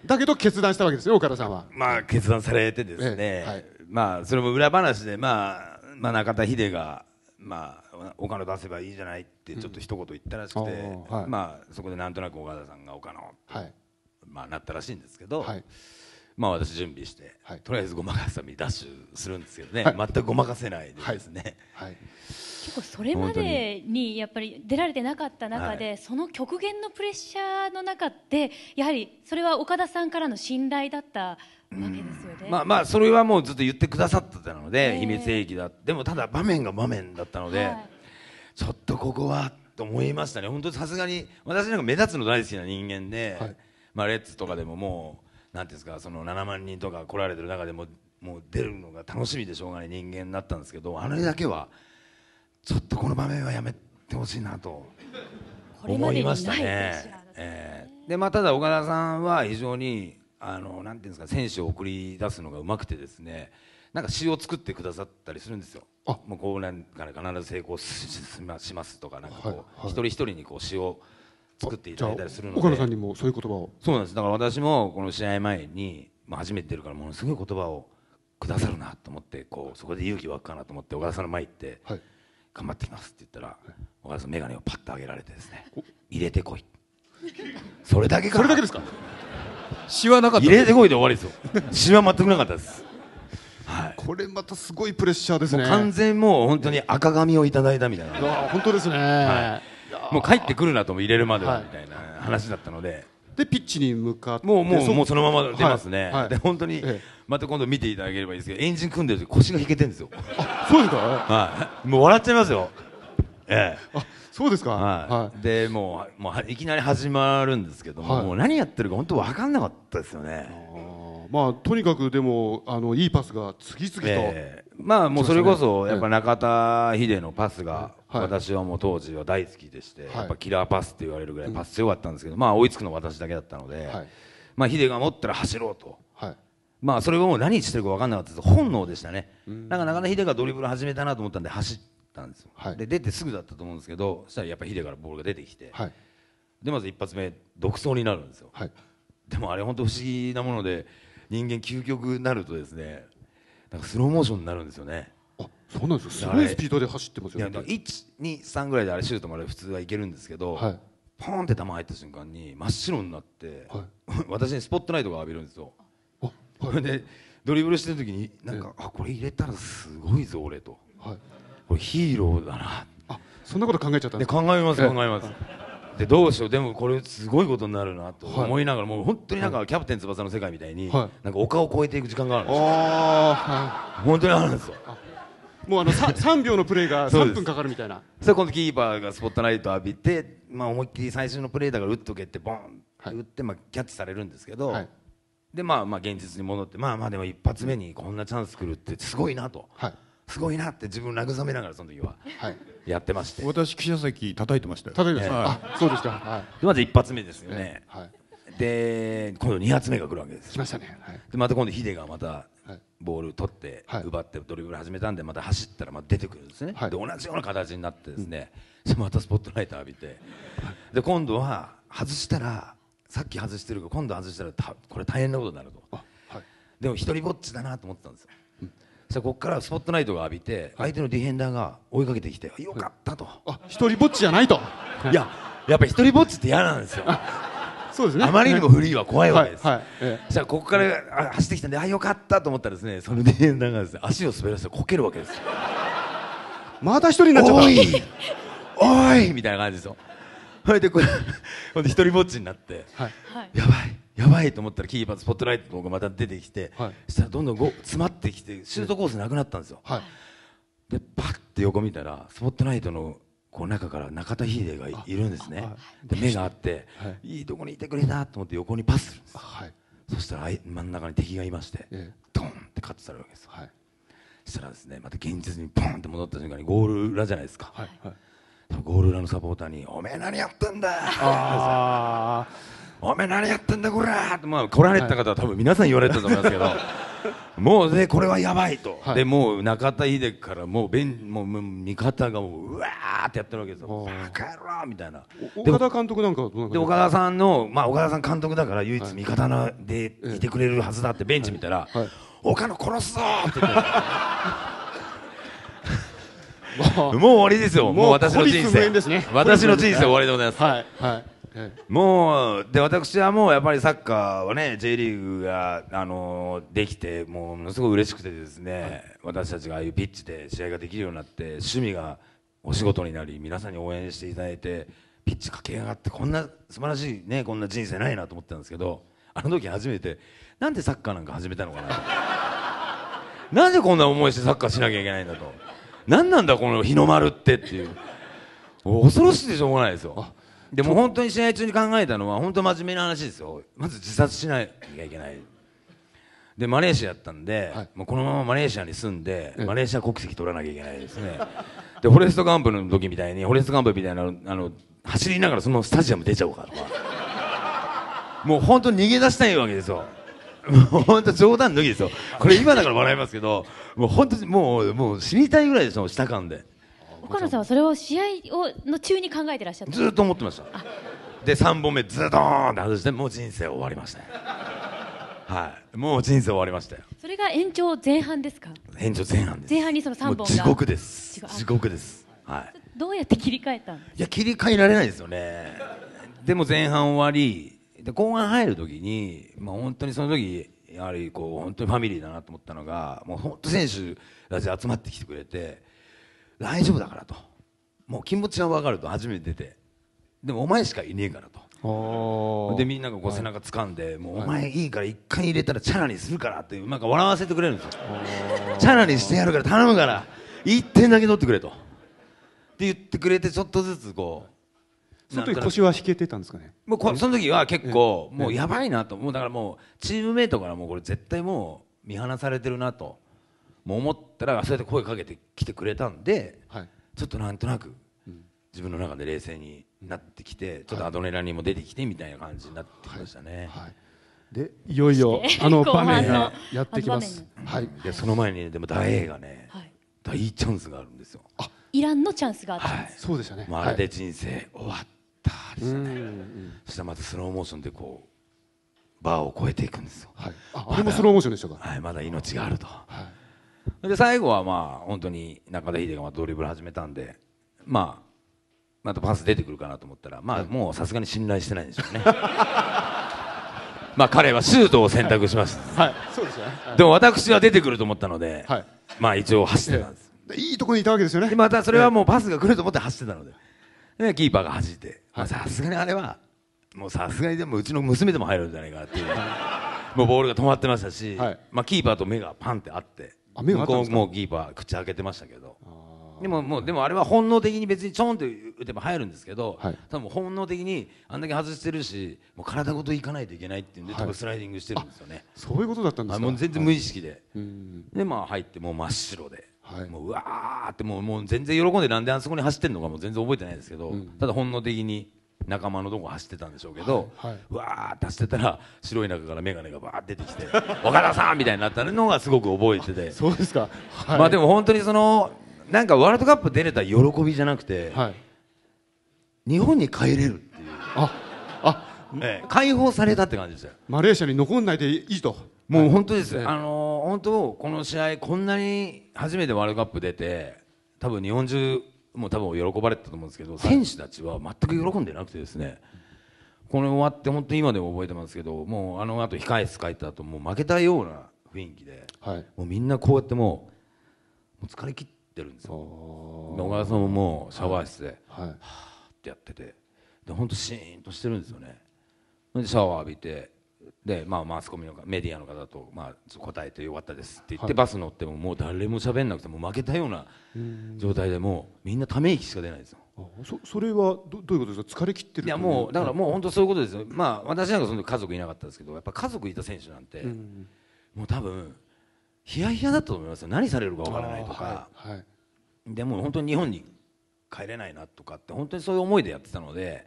だけど決断したわけですよ岡田さんはまあ決断されてですね、ええはい、まあそれも裏話でまあまあ、中田秀が、まあ、お金出せばいいじゃないってちょっと一言言ったらしくて、うんはい、まあ、そこでなんとなく岡田さんが「お金を」って、はい、まあ、なったらしいんですけど、はい、まあ、私準備して、とりあえずごまかすためにダッシュするんですけどね、全くごまかせないですね、結構それまでにやっぱり出られてなかった中で、その極限のプレッシャーの中でやはりそれは岡田さんからの信頼だった。まあまあそれはもうずっと言ってくださってたので、秘密兵器だでもただ場面が場面だったので、ちょっとここはと思いましたね本当さすがに私なんか目立つの大好きな人間で、まあレッツとかでももうなんていうんですかその7万人とか来られてる中でももう出るのが楽しみでしょうがない人間だったんですけどあれだけはちょっとこの場面はやめてほしいなと思いましたね。えでまあただ岡田さんは非常にあのなんていうんですか選手を送り出すのがうまくてですねなんか詩を作ってくださったりするんですよ。あもうこうなんから必ず成功しますとかなんかこう、はいはい、一人一人にこう詩を作っていただいたりするので岡田さんにもそういう言葉をそうなんですだから私もこの試合前に、まあ、初めて出るからものすごい言葉をくださるなと思ってこうそこで勇気湧くかなと思って岡田さんの前行って、はい、頑張ってきますって言ったら、はい、岡田さん眼鏡をパッと上げられてですね入れてこいそれだけかそれだけですか詩はなかった入れてこいで終わりですよ詩 は全くなかったですはい、これまたすごいプレッシャーですね完全もう本当に赤髪をいただいたみたいな本当ですね、はい、もう帰ってくるなとも入れるまではみたいな話だったので、でピッチに向かってもうもうもうそのまま出ますね、はいはい、で本当に、また今度見ていただければいいですけどエンジン組んでる時腰が引けてるんですよあそうですか、はい、もう笑っちゃいますよええそうですか、はい、でもうもういきなり始まるんですけども,、もう何やってるか本当分かんなかったですよね。まあ、とにかくでもあのいいパスが次々と、えー、まあ、もうそれこそ、やっぱ中田秀のパスが、私はもう当時は大好きでして、はい、やっぱキラーパスって言われるぐらいパス強かったんですけど、うん、まあ、追いつくの私だけだったので、はい、まあ、秀が持ったら走ろうと、まあ、それがもう何してるか分からなかったです本能でしたね、うん、なんか中田秀がドリブル始めたなと思ったんで走ったんですよ、はい、で出てすぐだったと思うんですけどそしたらやっぱりヒデからボールが出てきて、はい、でまず一発目独走になるんですよ、はい、でもあれ本当不思議なもので人間究極になるとですねなんかスローモーションになるんですよねあそうなんですよすごいスピードで走ってますよね123ぐらいであれシュートまで普通はいけるんですけど、ポンって球入った瞬間に真っ白になって、私にスポットライトが浴びるんですよ。はい、でドリブルしてる時になんか、あこれ入れたらすごいぞ俺と、はい、ヒーローだなあそんなこと考えちゃったんですか考えます考えますでどうしようでもこれすごいことになるなと思いながら、もう本当になんか「キャプテン翼」の世界みたいに、なんか丘を越えていく時間があるんですよ、はい、本当にあるんですよもうあの 3, 秒のプレーが3分かかるみたいなそしたらキーパーがスポットライト浴びて、まあ、思いっきり最初のプレーだから打っとけってボンって打って、まあ、キャッチされるんですけど、はい、でまあまあ現実に戻ってまあまあでも一発目にこんなチャンスくるってすごいなと、はいすごいなって自分慰めながらその時はやってまして、はい、私記者席叩いてましたよ叩いてました、あそうですか、はい、まず一発目ですよね、はい、で今度2発目が来るわけです来ましたね、はい、でまた今度ヒデがまたボール取って、奪ってドリブル始めたんでまた走ったらまた出てくるんですね、で同じような形になってですね、うん、またスポットライト浴びてで今度は外したらさっき外してるけど今度外したらこれ大変なことになると、はい、でも一人ぼっちだなと思ってたんですよそこからスポットライトが浴びて、相手のディフェンダーが追いかけてきて、よかったと、あ一人ぼっちじゃないと、いや、やっぱり一人ぼっちって嫌なんですよ。そうですね、あまりにもフリーは怖いわけです、はいええ、じあここから走ってきたんであよかったと思ったらですねそのディフェンダーがです、ね、足を滑らせてこけるわけですよまた一人になっちゃったおいおいみたいな感じですよそれでこれほんで一人ぼっちになって、はい、やばいやばいと思ったらキーパースポットライトがまた出てきて、はい、そしたらどんどんご詰まってきてシュートコースなくなったんですよ、はい、でパッて横見たらスポットライトのこう中から中田秀がいるんですね、はい、で目があって、い、いとこにいてくれたと思って横にパスするんです、そしたら真ん中に敵がいまして、えドンって勝ってたわけです、そしたらですねまた現実にポンって戻った瞬間にゴール裏じゃないですか、ゴール裏のサポーターに「おめえ何やってんだ!」ってお前何やってんだこら!」まあ来られた方は多分皆さん言われたと思いますけど もうでこれはやばいと、はい、でもう中田秀からもうべんもう味方がもううわーってやってるわけですよバカ野郎みたいな岡田監督なんかで岡田さんの、まあ、岡田さん監督だから唯一味方な、でいてくれるはずだってベンチ見たら「はいはい、岡野殺すぞ!」って言って。もう終わりですよ、もう私の人生、私の人生終わりでございます。はいはいもうで私はもうやっぱりサッカーはね J リーグが、あのできてもうものすごく嬉しくてですね、はい、私たちがああいうピッチで試合ができるようになって趣味がお仕事になり皆さんに応援していただいてピッチ駆け上がってこんな素晴らしいねこんな人生ないなと思ってたんですけどあの時初めてなんでサッカーなんか始めたのかな なんでこんな思いしてサッカーしなきゃいけないんだと何なんだこの日の丸ってっていう恐ろしいでしょうがないですよ。でも本当に試合中に考えたのは本当真面目な話ですよまず自殺しなきゃいけないでマレーシアやったんで、はい、もうこのままマレーシアに住んで、マレーシア国籍取らなきゃいけないですねでフォレスト・ガンプの時みたいにフォレスト・ガンプみたいなあの走りながらそのスタジアム出ちゃおうかとかもう本当に逃げ出したいわけですよもう本当冗談抜きですよこれ今だから笑いますけどもう本当にもうもう死にたいぐらいですよ下感で。岡野さんはそれを試合をの中に考えてらっしゃったずっと思ってましたで3本目ズドーンって外してもう人生終わりましたはいもう人生終わりましたよそれが延長前半ですか延長前半です前半にその3本が地獄です地獄ですはいどうやって切り替えたんいや切り替えられないですよねでも前半終わりで後半入る時に、まあ、本当にその時やはりこう本当にファミリーだなと思ったのがもう本当選手たち集まってきてくれて大丈夫だからともう気持ちが分かると初めて出てでもお前しかいねえからとでみんながこう背中掴んで、はい、もうお前いいから一回入れたらチャラにするからってなんか笑わせてくれるんですよチャラにしてやるから頼むから1点だけ取ってくれとって言ってくれてちょっとずつこうその時腰は引けてたんですかねもうこその時は結構もうやばいなともうだからもうチームメイトからもうこれ絶対もう見放されてるなともう思ったらそうやって声かけてきてくれたんで、はい、ちょっとなんとなく自分の中で冷静になってきて、うん、ちょっとアドレナリンも出てきてみたいな感じになってきましたね。はい、はい、でいよいよあ の場面がやってきます。はい。でその前に、でも大映画ね、はい、大チャンスがあるんですよ。あ、イランのチャンスがあったんでそうでしたね。まるで人生終わったでしたね。そしたらまたスローモーションでこうバーを越えていくんですよ。はい。あ、あれもスローモーションでしたか。はい。まだ命があると。はい。で最後はまあ本当に中田秀がドリブル始めたんでまあまたパス出てくるかなと思ったらまあもうさすがに信頼してないんでしょうね まあ彼はシュートを選択しました、はい、そうですね、でも私は出てくると思ったので、はい、まあ一応走ってたんです、ええ、いいとこにいたわけですよねまたそれはもうパスが来ると思って走ってたのででキーパーが走って、まあ、さすがにあれはもうさすがにでもうちの娘でも入るんじゃないかっていう、もうボールが止まってましたし、まあキーパーと目がパンってあって向こうもうギーパー口開けてましたけどでももうでもあれは本能的に別にちょんと打てば入るんですけど、はい、多分本能的にあんだけ外してるしもう体ごといかないといけないっていうんで、はい、多分スライディングしてるんですよねそういうことだったんですかもう全然無意識で、はい、でまあ入ってもう真っ白で、はい、もううわーってもうもう全然喜んでなんであそこに走ってるのかも全然覚えてないですけど、うん、ただ本能的に仲間のとこ走ってたんでしょうけど、はいはい、わーって走ってたら白い中から眼鏡がばーって出てきて「岡田さん!」みたいになったのがすごく覚えててそうですか、はい、まあでも本当にそのなんかワールドカップ出れた喜びじゃなくて、はい、日本に帰れるっていうああ、ええ、解放されたって感じですよマレーシアに残んないでいいともう本当です、ね、あのー、本当この試合こんなに初めてワールドカップ出て多分日本中もう多分喜ばれたと思うんですけど、選手たちは全く喜んでなくてですね、これ終わって本当に今でも覚えてますけどもうあのあと控え室帰った後もう負けたような雰囲気で、はい、もうみんなこうやってもうもう疲れ切ってるんですよ小川さんももうシャワー室で、はい、はーってやっててで本当シーンとしてるんですよねでシャワー浴びてで、まあ、マスコミのメディアの方と,、まあ、答えてよかったですって言って、バス乗ってももう誰も喋んなくても負けたような状態でもうみんなため息しか出ないですよ。そそれはどどういうことですか疲れ切ってるいやもうだからもう本当そういうことですよ、まあ、私なんかその家族いなかったですけどやっぱ家族いた選手なんて、もう多分ヒヤヒヤだったと思いますよ何されるかわからないとか、はいはい、でも本当に日本に帰れないなとかって本当にそういう思いでやってたので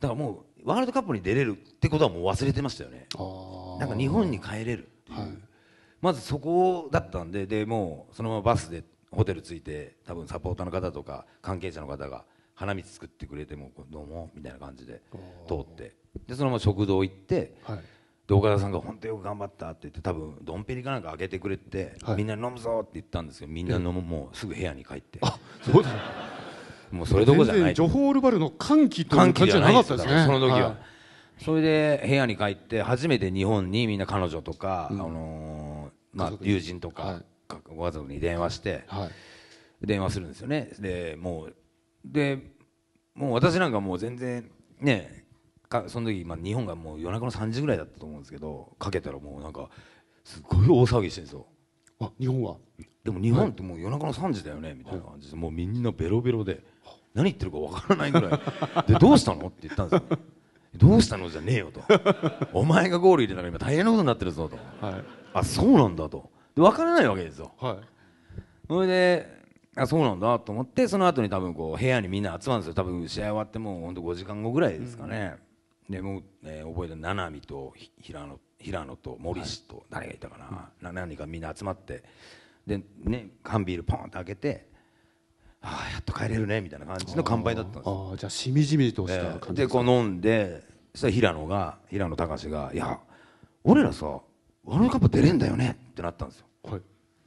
だからもうワールドカップに出れるってことはもう忘れてましたよねなんか日本に帰れる、はい、まずそこだったんででもうそのままバスでホテル着いて多分サポーターの方とか関係者の方が花道作ってくれてもどうもみたいな感じで通ってでそのまま食堂行って、はい、田さんが本当よく頑張ったって言って多分ドンペリかなんか開けてくれて、はい、みんな飲むぞって言ったんですけどみんな飲む、もうすぐ部屋に帰ってあそうですもうそれどころじゃないジョホールバルの歓喜という感じじゃなかったですねその時は、はい、それで部屋に帰って初めて日本にみんな彼女とか、うん、あのー、まあ、友人とか、ご家族に電話して、はい、電話するんですよねでもうでもう私なんかもう全然ねかその時、まあ、日本がもう夜中の3時ぐらいだったと思うんですけどかけたらもうなんかすごい大騒ぎしてるんですよあ日本はでも日本ってもう夜中の3時だよねみたいな感じで、はい、もうみんなベロベロで何言ってるかわからないぐらいでどうしたのって言ったんですよどうしたのじゃねえよとお前がゴール入れたら今大変なことになってるぞと、はい、あそうなんだとで分からないわけですよ、はい、それであそうなんだと思ってその後に多分こう部屋にみんな集まるんですよ多分試合終わってもうほんと5時間後ぐらいですかね、うん、でもう、えー、覚えてる七海と平野平野と森氏と誰がいたかな、は何人かみんな集まってでね缶ビールポンと開けてああやっと帰れるねみたいな感じの乾杯だったんですよあじゃあしみじみとした感じ、えー、でこう飲んでそしたら平野が平野隆が「いや俺らさワールドカップ出れんだよね」ってなったんですよ、はい、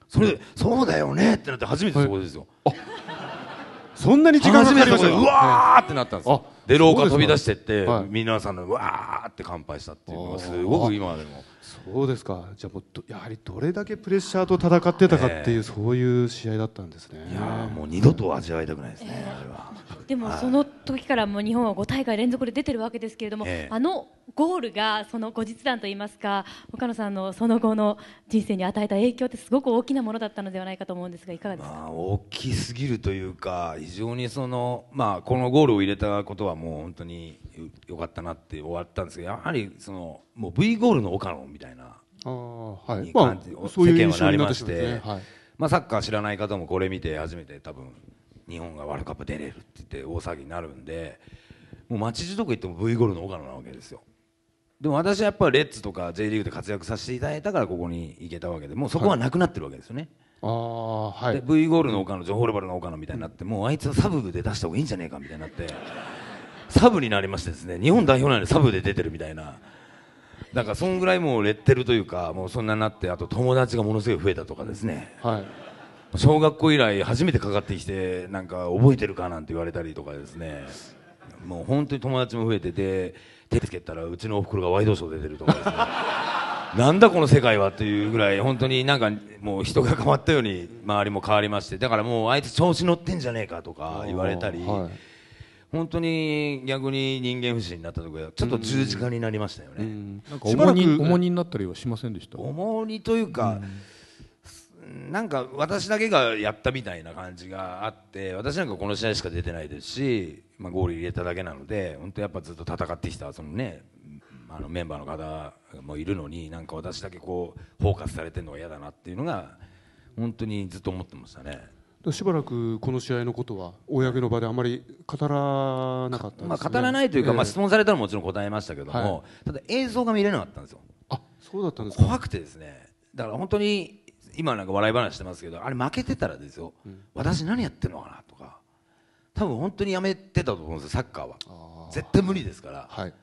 それで「そうだよね」ってなって初めてそこですよ、はい、そんなに時間かかりましたうわーってなったんですよ、はい、で廊下飛び出してって、はい、皆さんのうわーって乾杯したっていうのがすごく今でも。そうですかじゃもうやはりどれだけプレッシャーと戦ってたかっていう、そういう試合だったんですねいやもう二度と味わいたくないですね、あれはでもその時からもう日本は5大会連続で出てるわけですけれども、あのゴールがその後日談といいますか岡野さんのその後の人生に与えた影響ってすごく大きなものだったのではないかと思うんですがいかがですか、まあ、大きすぎるというか非常にその、まあ、このゴールを入れたことはもう本当によかったなって終わったんですけどやはりそのもう V ゴールの岡野みたいな感じ、まあ、世間はなりまして、まあ、サッカー知らない方もこれ見て初めて多分日本がワールドカップ出れるって言って大騒ぎになるんでもう街中とか行っても V ゴールの岡野なわけですよ。でも私はやっぱりレッズとか J リーグで活躍させていただいたからここに行けたわけでもうそこはなくなってるわけですよね。はい、あはい、V ゴールの岡野ジョホールバルの岡野みたいになって、もうあいつはサブで出した方がいいんじゃねえかみたいになって。サブになりましてですね日本代表なんでサブで出てるみたいな。なんかそんぐらいもうレッテルというかもうそんなになってあと友達がものすごい増えたとかですね、はい、小学校以来初めてかかってきてなんか覚えてるかなんて言われたりとかですねもう本当に友達も増えてて手つけたらうちのおふくろがワイドショー出てるとかですねなんだこの世界はっていうぐらい本当になんかもう人が変わったように周りも変わりましてだからもうあいつ調子乗ってんじゃねえかとか言われたり。はい本当に逆に人間不信になったところちょっと十字架になりましたよね、うん、なんか重荷重荷になったりはしませんでした重荷というか、うん、なんか私だけがやったみたいな感じがあって私なんかこの試合しか出てないですし、まあ、ゴール入れただけなので本当やっぱずっと戦ってきたそのねあのメンバーの方もいるのになんか私だけこうフォーカスされてるのが嫌だなっていうのが本当にずっと思ってましたね。しばらくこの試合のことは公の場であまり語らなかった、ね、まあ、語らないというか、えー、まあ、質問されたらもちろん答えましたけども、はい、ただ映像が見れなかったんですよあそうだったんです怖くてですねだから本当に今なんか笑い話してますけどあれ負けてたらですよ、うん、私何やってるのかなとか多分本当にやめてたと思うんですよサッカーは絶対無理ですから、はい、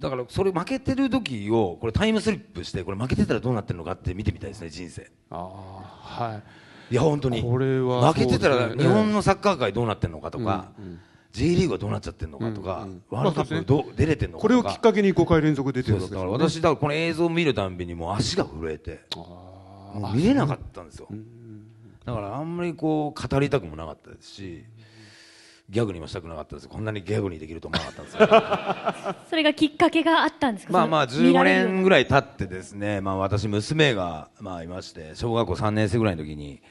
だからそれ負けてる時をこれタイムスリップしてこれ負けてたらどうなってるのかって見てみたいですね人生ああはいいや本当にこれは、負けてたら日本のサッカー界どうなってんのかとか、うん J リーグはどうなっちゃってるのかとか、うんうん、ワールドカップど、まあ、出れてるのかとかこれをきっかけに5回連続出てるですから、私だからこの映像を見るたんびにもう足が震えて見れなかったんですよだからあんまりこう語りたくもなかったですしギャグにもしたくなかったですこんなにギャグにできると思わなかったんです それがきっかけがあったんですかまあまあ15年ぐらい経ってですね、まあ、私娘がまあいまして小学校3年生ぐらいの時に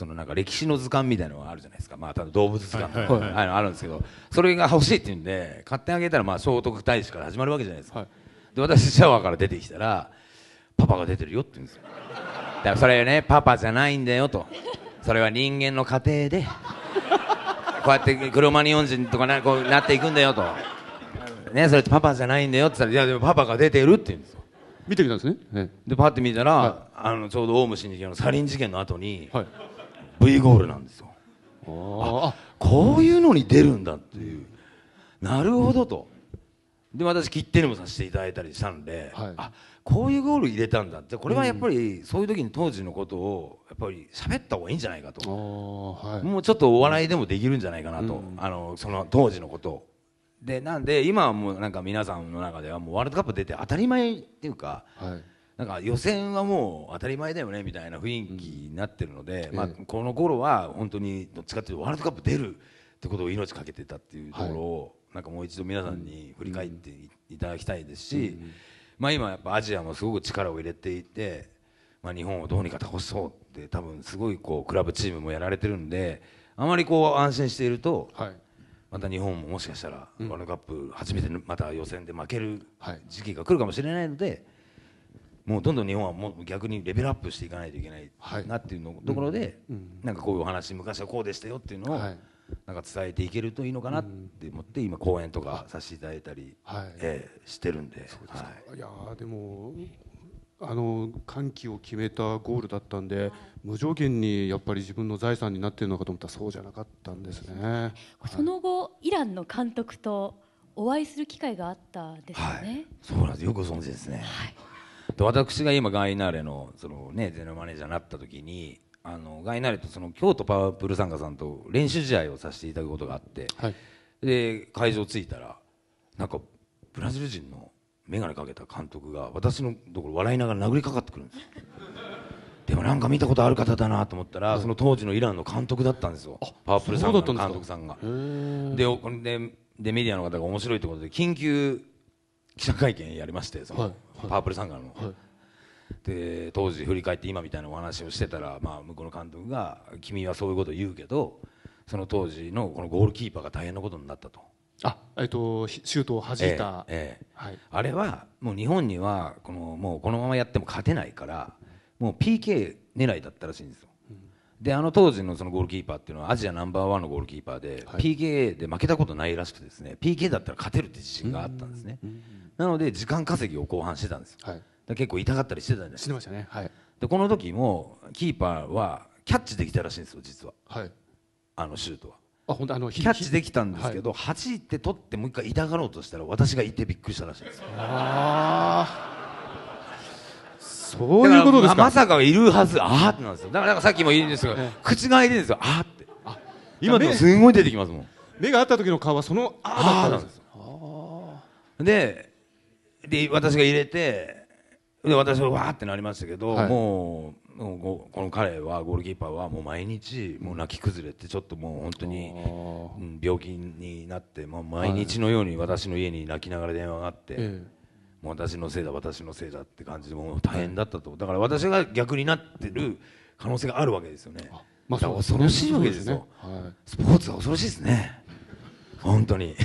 そのなんか歴史の図鑑みたいなのがあるじゃないですか、まあ、ただ動物図鑑とか、はいあるんですけどそれが欲しいっていうんで買ってあげたらまあ聖徳太子から始まるわけじゃないですか、はい、で私シャワーから出てきたらパパが出てるよって言うんですよだからそれねパパじゃないんだよとそれは人間の過程でこうやってクロマニオン人とかなこうなっていくんだよと、ね、それってパパじゃないんだよって言ったら「いやでもパパが出てる」って言うんですよ見てきたんですね、ねでパッて見たら、はい、あのちょうどオウム真理教のサリン事件の後に、はい V ゴールなんですよあこういうのに出るんだっていうなるほどとで私切手にもさせていただいたりしたんで、はい、あこういうゴール入れたんだってこれはやっぱりそういう時に当時のことをやっぱり喋った方がいいんじゃないかと、はい、もうちょっとお笑いでもできるんじゃないかなと、うん、あのその当時のことをでなんで今はもうなんか皆さんの中ではもうワールドカップ出て当たり前っていうか、はいなんか予選はもう当たり前だよねみたいな雰囲気になってるので、うん、まあ、この頃は本当にどっちかっていうとワールドカップ出るってことを命かけてたっていうところを、なんかもう一度皆さんに振り返っていただきたいですし、まあ、今やっぱアジアもすごく力を入れていて、まあ、日本をどうにか倒そうって多分すごいこうクラブチームもやられてるんであまりこう安心していると、また日本ももしかしたらワールドカップ初めてまた予選で負ける時期が来るかもしれないので、もうどんどん日本はもう逆にレベルアップしていかないといけないなっていうの、はい、ところで、うん、なんかこういうお話昔はこうでしたよっていうのを、はい、なんか伝えていけるといいのかなって思って、今講演とかさせていただいたり、はい、えー、してるんで。そうですはい、いやでもあの歓喜を決めたゴールだったんで無条件にやっぱり自分の財産になっているのかと思ったらそうじゃなかったんですねその後、はい、イランの監督とお会いする機会があったですね、はい、そうなんですよくご存知ですね、はいと、私が今ガイナーレのその、ね、ゼロマネージャーになった時にあのガイナーレとその京都パワープル参加さんと練習試合をさせていただくことがあって、はい、で会場着いたらなんかブラジル人の眼鏡かけた監督が私のところ笑いながら殴りかかってくるんですよ でもなんか見たことある方だなと思ったら、はい、その当時のイランの監督だったんですよパワープル参加の監督さんがでででメディアの方が面白いってことで緊急記者会見やりましてその、はいはい、パープルサンガの、はい、で当時振り返って今みたいなお話をしてたら、まあ、向こうの監督が「君はそういうこと言うけどその当時のこのゴールキーパーが大変なことになった」と。あえっと、シュートを弾いた、ええはい、あれはもう日本にはこのもうこのままやっても勝てないからもう PK 狙いだったらしいんですよ、であの当時のそのゴールキーパーっていうのはアジアナンバーワンのゴールキーパーで、PK で負けたことないらしくてですね PK だったら勝てるって自信があったんですね。うんうんなので時間稼ぎを後半してたんです、はい、結構痛かったりしてたんですしてましたね、はい、でこの時もキーパーはキャッチできたらしいんですよ実は、はい、あのシュートはあ本当あのキャッチできたんですけど、はい、走って取ってもう一回痛がろうとしたら私がいてびっくりしたらしいんですよああそういうことですかまさかいるはずあーってなんですよだからなんかさっきも言うんですけど、口が開いてるんですよあーってあ今でもすごい出てきますもん目が合った時の顔はそのあーだったんですよでで私が入れてで私はわーってなりましたけど、はい、もうこの彼はゴールキーパーはもう毎日もう泣き崩れてちょっともう本当に病気になってもう毎日のように私の家に泣きながら電話があって、もう私のせいだ私のせいだって感じでもう大変だったと、だから私が逆になってる可能性があるわけですよね。まあ、恐ろしいわけですよ、スポーツは恐ろしいですね、本当に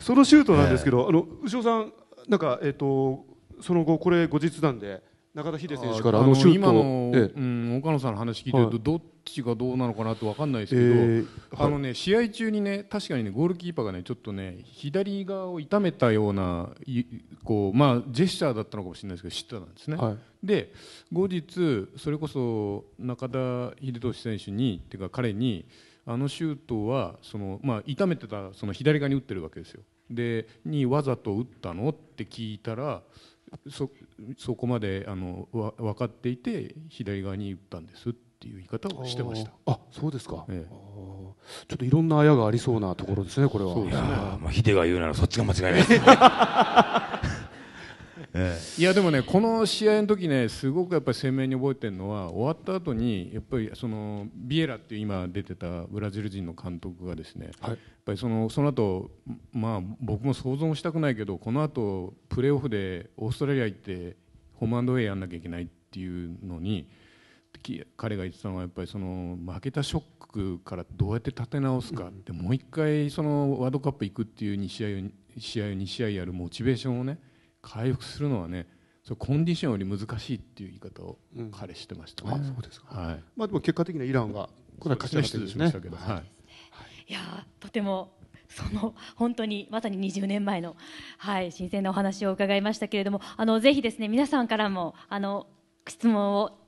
そのシュートなんですけど、えー、あの牛尾さん、なんか、えっ、ー、と、その後、これ後日談で。中田秀選手からあのシュートの、ええ、うん、岡野さんの話聞いてると、どっちがどうなのかなって分かんないですけど、えー、あのね、試合中にね確かにねゴールキーパーがねちょっとね左側を痛めたようなこう、まあ、ジェスチャーだったのかもしれないですけど知ってたんですね。はい、で後日それこそ中田英寿選手にっていうか彼にあのシュートはその、まあ、痛めてたその左側に打ってるわけですよ。でにわざと打ったのって聞いたらそそこまであのわ分かっていて左側に打ったんですっていう言い方をしてましたあそうですか、ええ、ちょっといろんなあやがありそうなところですねこれはそうですね、まあ、ヒデが言うならそっちが間違いないですね いやでもねこの試合の時ねすごくやっぱり鮮明に覚えてるのは終わった後にやっぱりそのビエラっていう今出てたブラジル人の監督がですね、はい、やっぱりそのその後まあ僕も想像もしたくないけどこの後プレーオフでオーストラリア行ってホームアンドウェイやんなきゃいけないっていうのに彼が言ってたのはやっぱりその負けたショックからどうやって立て直すかって、もう一回そのワールドカップ行くっていう2試合を2試合やるモチベーションをね回復するのはねそコンディションより難しいっていう言い方を彼してましたね。うん、あそうですか、はい、まあ、でも結果的にイランがこれは勝ち上がてましね、い、いやとてもその本当にまさに20年前の、はい、新鮮なお話を伺いましたけれどもあのぜひですね皆さんからもあの質問を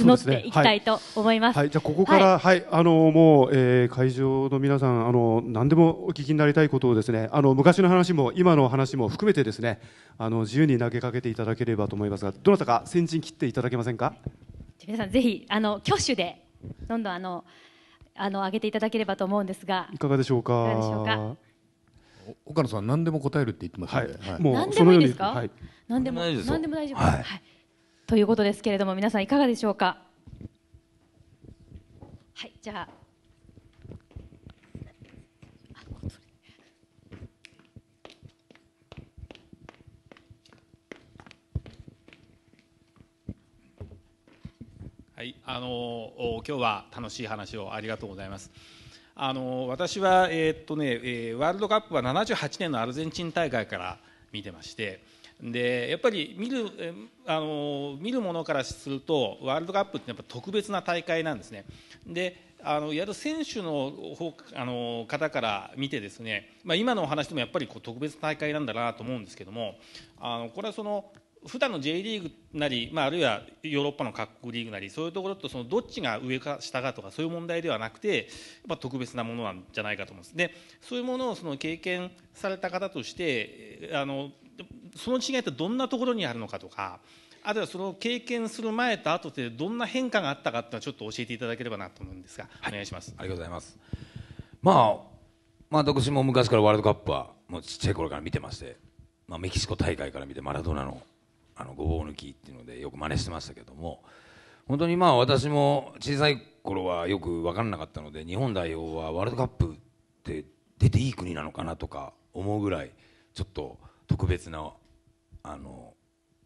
募っていきたいと思います。すねはい、はい、じゃあここから、はい、はい、あのもう、えー、会場の皆さんあの何でもお聞きになりたいことをですね、あの昔の話も今の話も含めてですね、あの自由に投げかけていただければと思いますが、どなたか先陣切っていただけませんか。皆さんぜひあの挙手でどんどんあのあの上げていただければと思うんですが、いかがでしょうか。岡野さん何でも答えるって言ってますたね。はい、はい、もう何でもいいですか。はい、何でも何でも大丈夫。はいということですけれども、皆さんいかがでしょうか。はい、じゃあ。はい、あの今日は楽しい話をありがとうございます。あの私は、えー、っとねえー、ワールドカップは78年のアルゼンチン大会から見てまして、でやっぱり見るあの見るものからするとワールドカップってやっぱ特別な大会なんですね。であのやる選手のあの方から見てですね、まあ、今のお話でもやっぱりこう特別大会なんだなと思うんですけどもあのこれはその普段の J リーグなり、まあ、あるいはヨーロッパの各国リーグなりそういうところとそのどっちが上か下かとかそういう問題ではなくてやっぱ特別なものなんじゃないかと思うんですでそういうものをその経験された方としてあのその違いってどんなところにあるのかとかあるいはその経験する前と後でどんな変化があったかっていうのはちょっと教えていただければなと思うんですが、はい、お願いしますありがとうございますまあまあ私も昔からワールドカップはもうちっちゃい頃から見てまして、まあ、メキシコ大会から見てマラドーナのあのごぼう抜きっていうのでよく真似してましたけども本当にまあ私も小さい頃はよく分からなかったので日本代表はワールドカップって出ていい国なのかなとか思うぐらいちょっと。特別なあの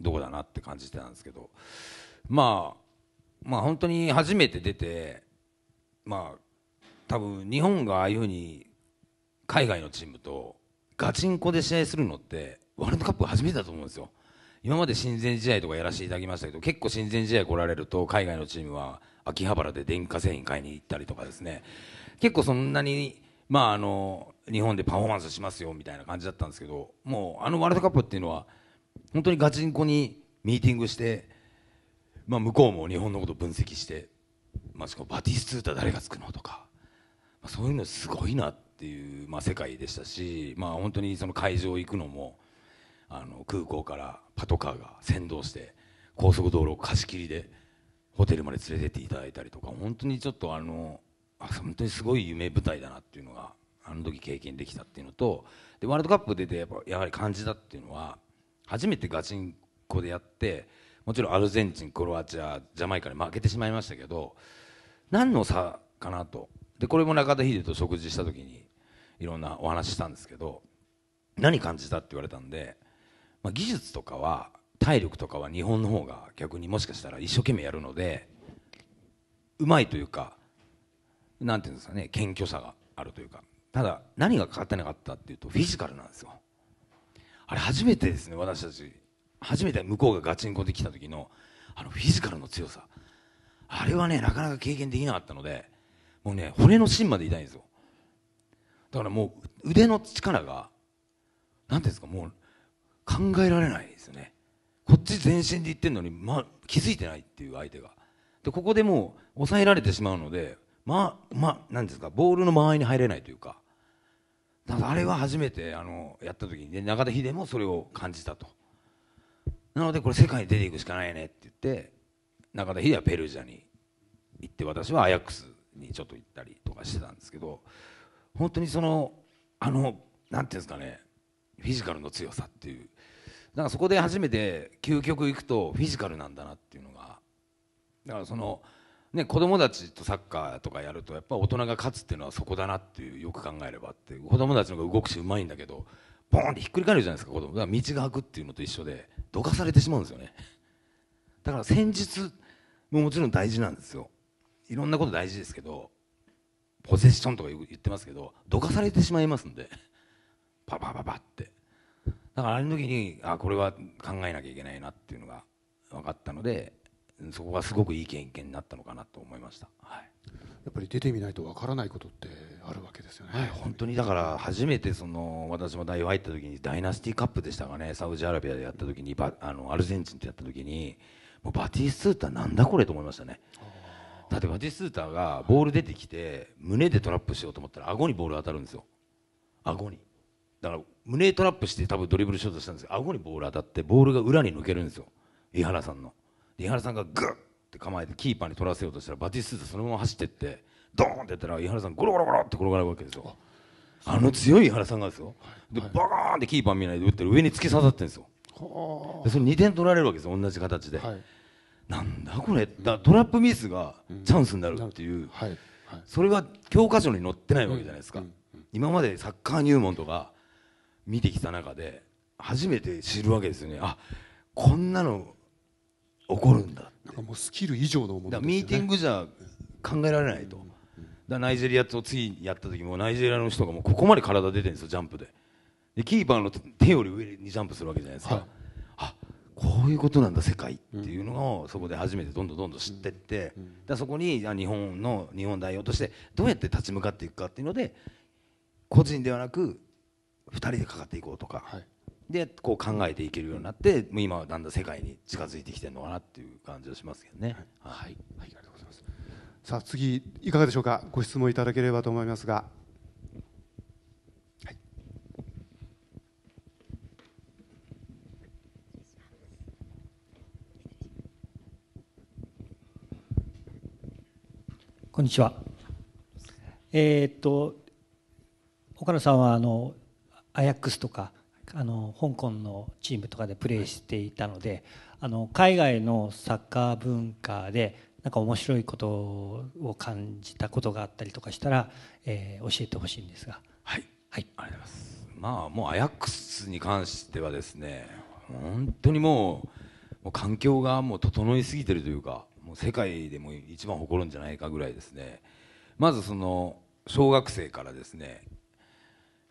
どこだなって感じてたんですけど、まあ、まあ本当に初めて出てまあ多分日本がああいうふうに海外のチームとガチンコで試合するのってワールドカップ初めてだと思うんですよ。今まで親善試合とかやらせていただきましたけど結構親善試合来られると海外のチームは秋葉原で電化製品買いに行ったりとかですね結構そんなにまああの日本でパフォーマンスしますよみたいな感じだったんですけどもうあのワールドカップっていうのは本当にガチンコにミーティングして、まあ、向こうも日本のこと分析して、まあ、かもバティスツータ誰がつくのとか、まあ、そういうのすごいなっていう、まあ、世界でしたし、まあ、本当にその会場行くのもあの空港からパトカーが先導して高速道路を貸し切りでホテルまで連れてっていただいたりとか本当にちょっとあの本当にすごい夢舞台だなっていうのがあの時経験できたっていうのとでワールドカップ出てやっぱやはり感じたっていうのは初めてガチンコでやってもちろんアルゼンチンクロアチアジャマイカに負けてしまいましたけど何の差かなとでこれも中田秀と食事した時にいろんなお話したんですけど何感じたって言われたんで、まあ、技術とかは体力とかは日本の方が逆にもしかしたら一生懸命やるのでうまいというか何て言うんですかね謙虚さがあるというかただ何が変わってなかったっていうとフィジカルなんですよあれ初めてですね私たち初めて向こうがガチンコで来た時のあのフィジカルの強さあれはねなかなか経験できなかったのでもうね骨の芯まで痛いんですよだからもう腕の力が何ですかもう考えられないですよねこっち全身で言ってるのに、ま気づいてないっていう相手がでここでもう抑えられてしまうのでまあまあ何ですかボールの間合いに入れないというかあれは初めてあのやった時に、ね、中田秀もそれを感じたとなのでこれ世界に出ていくしかないねって言って中田秀はペルージャに行って私はアヤックスにちょっと行ったりとかしてたんですけど本当にそのあの何ていうんですかねフィジカルの強さっていうだからそこで初めて究極いくとフィジカルなんだなっていうのがだからその、うんね、子供たちとサッカーとかやるとやっぱ大人が勝つっていうのはそこだなっていうよく考えればって子供たちの方が動くしうまいんだけどボーンってひっくり返るじゃないですか子供だから道が開くっていうのと一緒でどかされてしまうんですよねだから戦術ももちろん大事なんですよいろんなこと大事ですけどポゼッションとか言ってますけどどかされてしまいますんでパパパパってだからあの時にあこれは考えなきゃいけないなっていうのが分かったのでそこがすごくいい経験になったのかなと思いました、はい、やっぱり出てみないとわからないことってあるわけですよね、はい、本当にだから初めてその私も代表入った時にダイナスティカップでしたかねサウジアラビアでやった時にバあのアルゼンチンとやった時にもうバティスーゥータなんだこれと思いましたね。だってバティスータがボール出てきて胸でトラップしようと思ったら顎にボール当たるんですよ顎にだから胸トラップして多分ドリブルショうトしたんですけど顎にボール当たってボールが裏に抜けるんですよ井原さんの井原さんがグッて構えてキーパーに取らせようとしたらバティスーツそのまま走ってってドーンってやったら井原さんゴロゴロゴロって転がるわけですよあの強い井原さんがですよで、バカーンってキーパー見ないで打ってる上に突き刺さってるんですよでその2点取られるわけですよ同じ形で、なんだこれだトラップミスがチャンスになるっていう、はい、それは教科書に載ってないわけじゃないですか、今までサッカー入門とか見てきた中で初めて知るわけですよねあこんなの起こるんだなんかもうスキル以上のもの、ね、ミーティングじゃ考えられないと、だナイジェリアと次やった時もナイジェリアの人がもうここまで体出てるんですよジャンプででキーパーの手より上にジャンプするわけじゃないですか、はい、あこういうことなんだ世界っていうのをそこで初めてどんどんどんどん知ってって、うん、だそこに日本の日本代表としてどうやって立ち向かっていくかっていうので個人ではなく2人でかかっていこうとか、はい、でこう考えていけるようになってもう今はだんだん世界に近づいてきてるのかなっていう感じがしますけどね。はい、はい、ありがとうございます。さあ次いかがでしょうか。ご質問いただければと思いますが。はい、こんにちは。えー、っと岡野さんはあのアヤックスとかあの香港のチームとかでプレーしていたので、あの海外のサッカー文化でなんか面白いことを感じたことがあったりとかしたら、えー、教えてほしいんですが。はい、はい、ありがとうございます。まあもうアヤックスに関してはですね、本当にもうもう環境がもう整いすぎてるというか、もう世界でも一番誇るんじゃないかぐらいですね。まずその小学生からですね、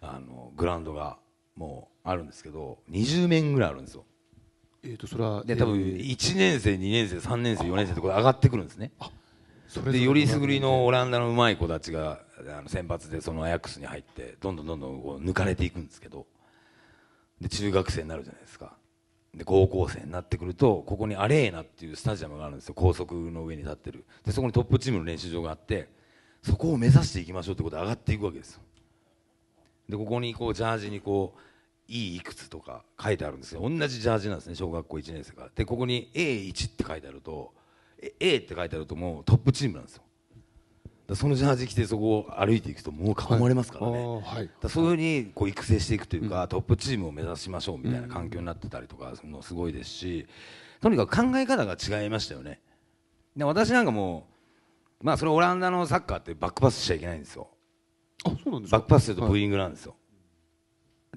あのグラウンドがもうあるんですけど20面ぐらいあるんですよえー、とそれはで多分1年生2年生3年生4年生ってこれ上がってくるんですねそれでよりすぐりのオランダのうまい子たちがあの選抜でそのアヤックスに入ってどんどんどんどん抜かれていくんですけどで中学生になるじゃないですかで高校生になってくるとここにアレーナっていうスタジアムがあるんですよ高速の上に立ってるでそこにトップチームの練習場があってそこを目指していきましょうってことで上がっていくわけですよでここにこうジャージにこういいくつとか書いてあるんですよ同じジャージなんですね小学校1年生がでここに A1 って書いてあると A って書いてあるともうトップチームなんですよそのジャージ着てそこを歩いていくともう囲まれますからね、はい、そういうふうにこう育成していくというか、うん、トップチームを目指しましょうみたいな環境になってたりとかそのすごいですしとにかく考え方が違いましたよねで私なんかもうまあそれオランダのサッカーってバックパスしちゃいけないんですよあそうなんですかバックパスするとブーイングなんですよ、はい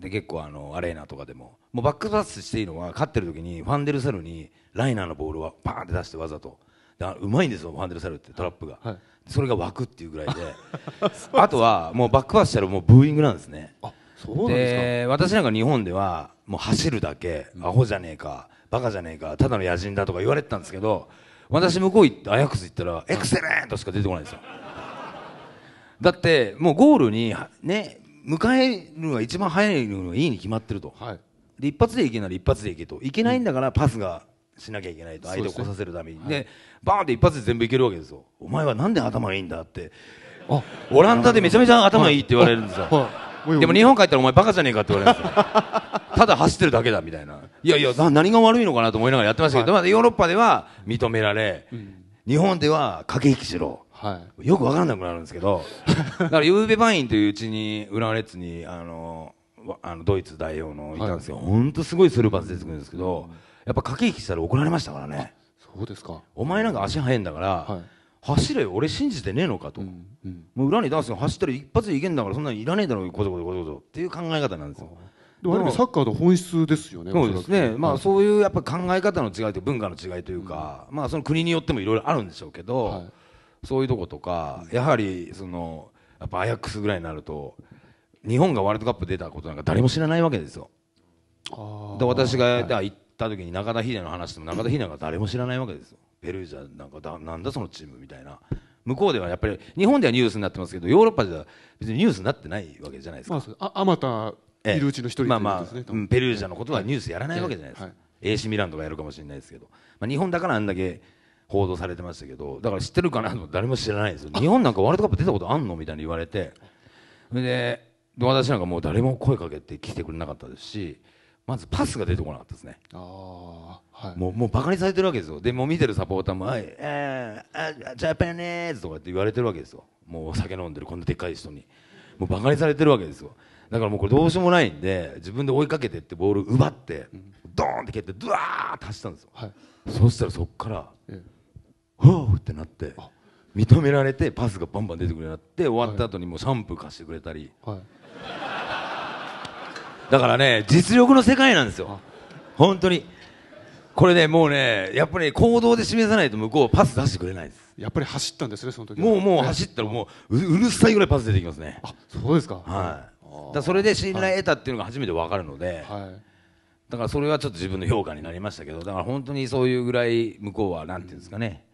で結構あのアレーナとかでももうバックパスしていいのは勝ってる時にファンデルサルにライナーのボールはパーンって出してわざとうまいんですよファンデルサルってトラップが、はい、それが湧くっていうぐらいで あとはもうバックパスしたらもうブーイングなんですねそうで私なんか日本ではもう走るだけ、アホじゃねえかバカじゃねえかただの野人だとか言われてたんですけど私向こう行ってアヤックス行ったらエクセレントしか出てこないんですよだってもうゴールにね迎えるのが一番早いのがいいに決まってると、はい、で一発でいけなら一発でいけといけないんだからパスがしなきゃいけないと相手を来させるためにで,、ねはい、バーンって一発で全部いけるわけですよお前はなんで頭がいいんだってあオランダでめちゃめちゃ頭がいいって言われるんですよ、でも日本帰ったらお前バカじゃねえかって言われるんですよ ただ走ってるだけだみたいないやいや何が悪いのかなと思いながらやってましたけど、はい、まヨーロッパでは認められ、うん、日本では駆け引きしろはい、よく分からなくなるんですけどだからユーベバインといううちに浦和レッズにあのあのドイツ代表のいたんですよ、はい、ほすごいスルーパス出てくるんですけど、うん、やっぱ駆け引きしたら怒られましたからねそうですかお前なんか足速いんだから、はい、走れよ俺信じてねえのかと、うんうん、もう裏に出すの走ったら一発でいけんだからそんなんいらねえだろこぞこぞこぞっていう考え方なんですよでもサッカーの本質ですよね。そうですね。まあそういうやっぱ考え方の違いという文化の違いというか、まあその国によってもいろいろあるんでしょうけど、そういうとことかやはりそのやっぱアヤックスぐらいになると日本がワールドカップ出たことなんか誰も知らないわけですよ。で私が行った時に中田秀の話しても中田秀が誰も知らないわけですよ。ペルージャなんかだなんだそのチームみたいな。向こうではやっぱり日本ではニュースになってますけどヨーロッパでは別にニュースになってないわけじゃないですか。あまたいるうちの一人、ね、まあまあペルージャのことはニュースやらないわけじゃないですか。はいは AC ミランとかやるかもしれないですけど、まあ、日本だからあんだけ報道されてましたけどだから知ってるかなと誰も知らないですよ日本なんかワールドカップ出たことあんのみたいに言われてそれで私なんかもう誰も声かけて来てくれなかったですしまずパスが出てこなかったですねあ、はい、もうもうバカにされてるわけですよでも見てるサポーターも「はい、えー、ジャパネーズ」とかって言われてるわけですよもうお酒飲んでるこんなでっかい人にもうバカにされてるわけですよだからもうこれどうしようもないんで自分で追いかけてってボール奪って、ドーンって蹴ってドワーッて走ったんですよ、はい、そしたらそこから、ほうってなって認められてパスがバンバン出てくるようになって終わった後にもうプ分貸してくれたり、はい、だからね実力の世界なんですよ本当にこれねもうねやっぱり行動で示さないと向こうパス出してくれないですやっぱり走ったんですねその時もうもう走ったらもううるさいぐらいパス出てきますねあそうですかはいだそれで信頼得たっていうのが初めて分かるので、はい、だからそれはちょっと自分の評価になりましたけどだから本当にそういうぐらい向こうは何ていうんですかね、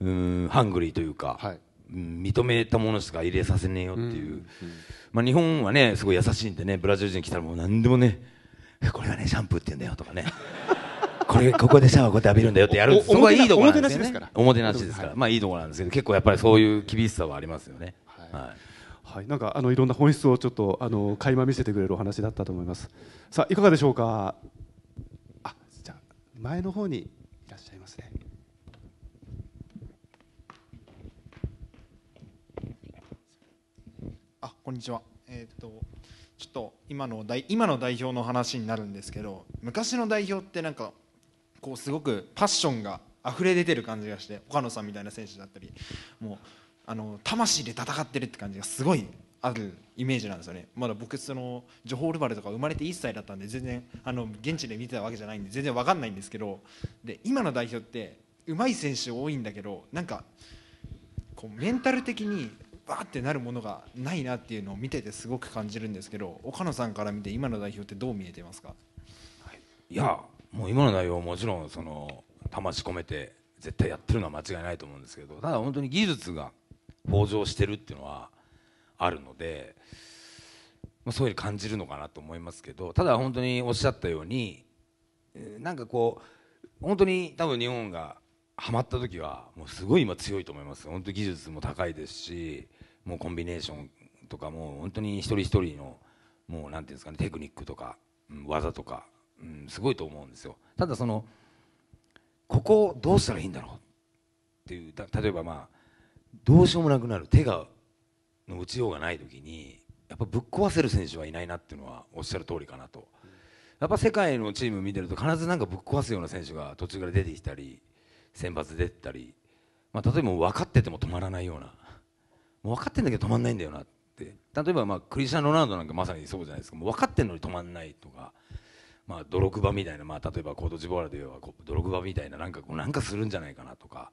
うんハングリーというか、はい、認めたものしか入れさせねえよっていう、うん、まあ、日本はねすごい優しいんでねブラジル人来たらもう何でもねこれはねシャンプーって言うんだよとかね これここでシャワーこうやって浴びるんだよってやるそこはいいところなんですよねおもてなしですから、はい、まあいいところなんですけど結構やっぱりそういう厳しさはありますよねはい、はいはい、なんかあのいろんな本質をちょっとあの垣間見せてくれるお話だったと思います。さあいかがでしょうか。あ、じゃ前の方にこんにちは。えー、っとちょっと今の代今の代表の話になるんですけど、昔の代表ってなんかこうすごくパッションが溢れ出てる感じがして、岡野さんみたいな選手だったり、もうあの魂で戦ってるって感じがすごいあるイメージなんですよねまだ僕そのジョホールバレとか生まれて1歳だったんで全然あの現地で見てたわけじゃないんで全然分かんないんですけどで今の代表ってうまい選手多いんだけどなんかこうメンタル的にバーってなるものがないなっていうのを見ててすごく感じるんですけど岡野さんから見て今の代表ってどう見えてますか、はい、いやもう今の内容もちろんその魂込めて絶対やってるのは間違いないと思うんですけどただ本当に技術が向上してるっていうのはあるので、まそういうふうに感じるのかなと思いますけどただ本当におっしゃったようになんかこう本当に多分日本がはまった時はもうすごい今強いと思います本当技術も高いですしもうコンビネーションとかもう本当に一人一人のもうなんていうんですかねテクニックとか、技とか、うん、すごいと思うんですよただそのここをどうしたらいいんだろうっていう例えばまあどうしようもなくなる手がの打ちようがない時にやっぱぶっ壊せる選手はいないなっていうのはおっしゃる通りかなとやっぱ世界のチーム見てると必ずなんかぶっ壊すような選手が途中から出てきたり選抜出てたり、まあ、例えば分かってても止まらないようなもう分かってんだけど止まんないんだよなって例えばまあクリスチャン・ロナウドなんかまさにそうじゃないですかもう分かってんのに止まんないとか。まあ、泥クバみたいな、まあ、例えばコートジボワールで言えば泥クバみたいななんかこうなんかするんじゃないかなとか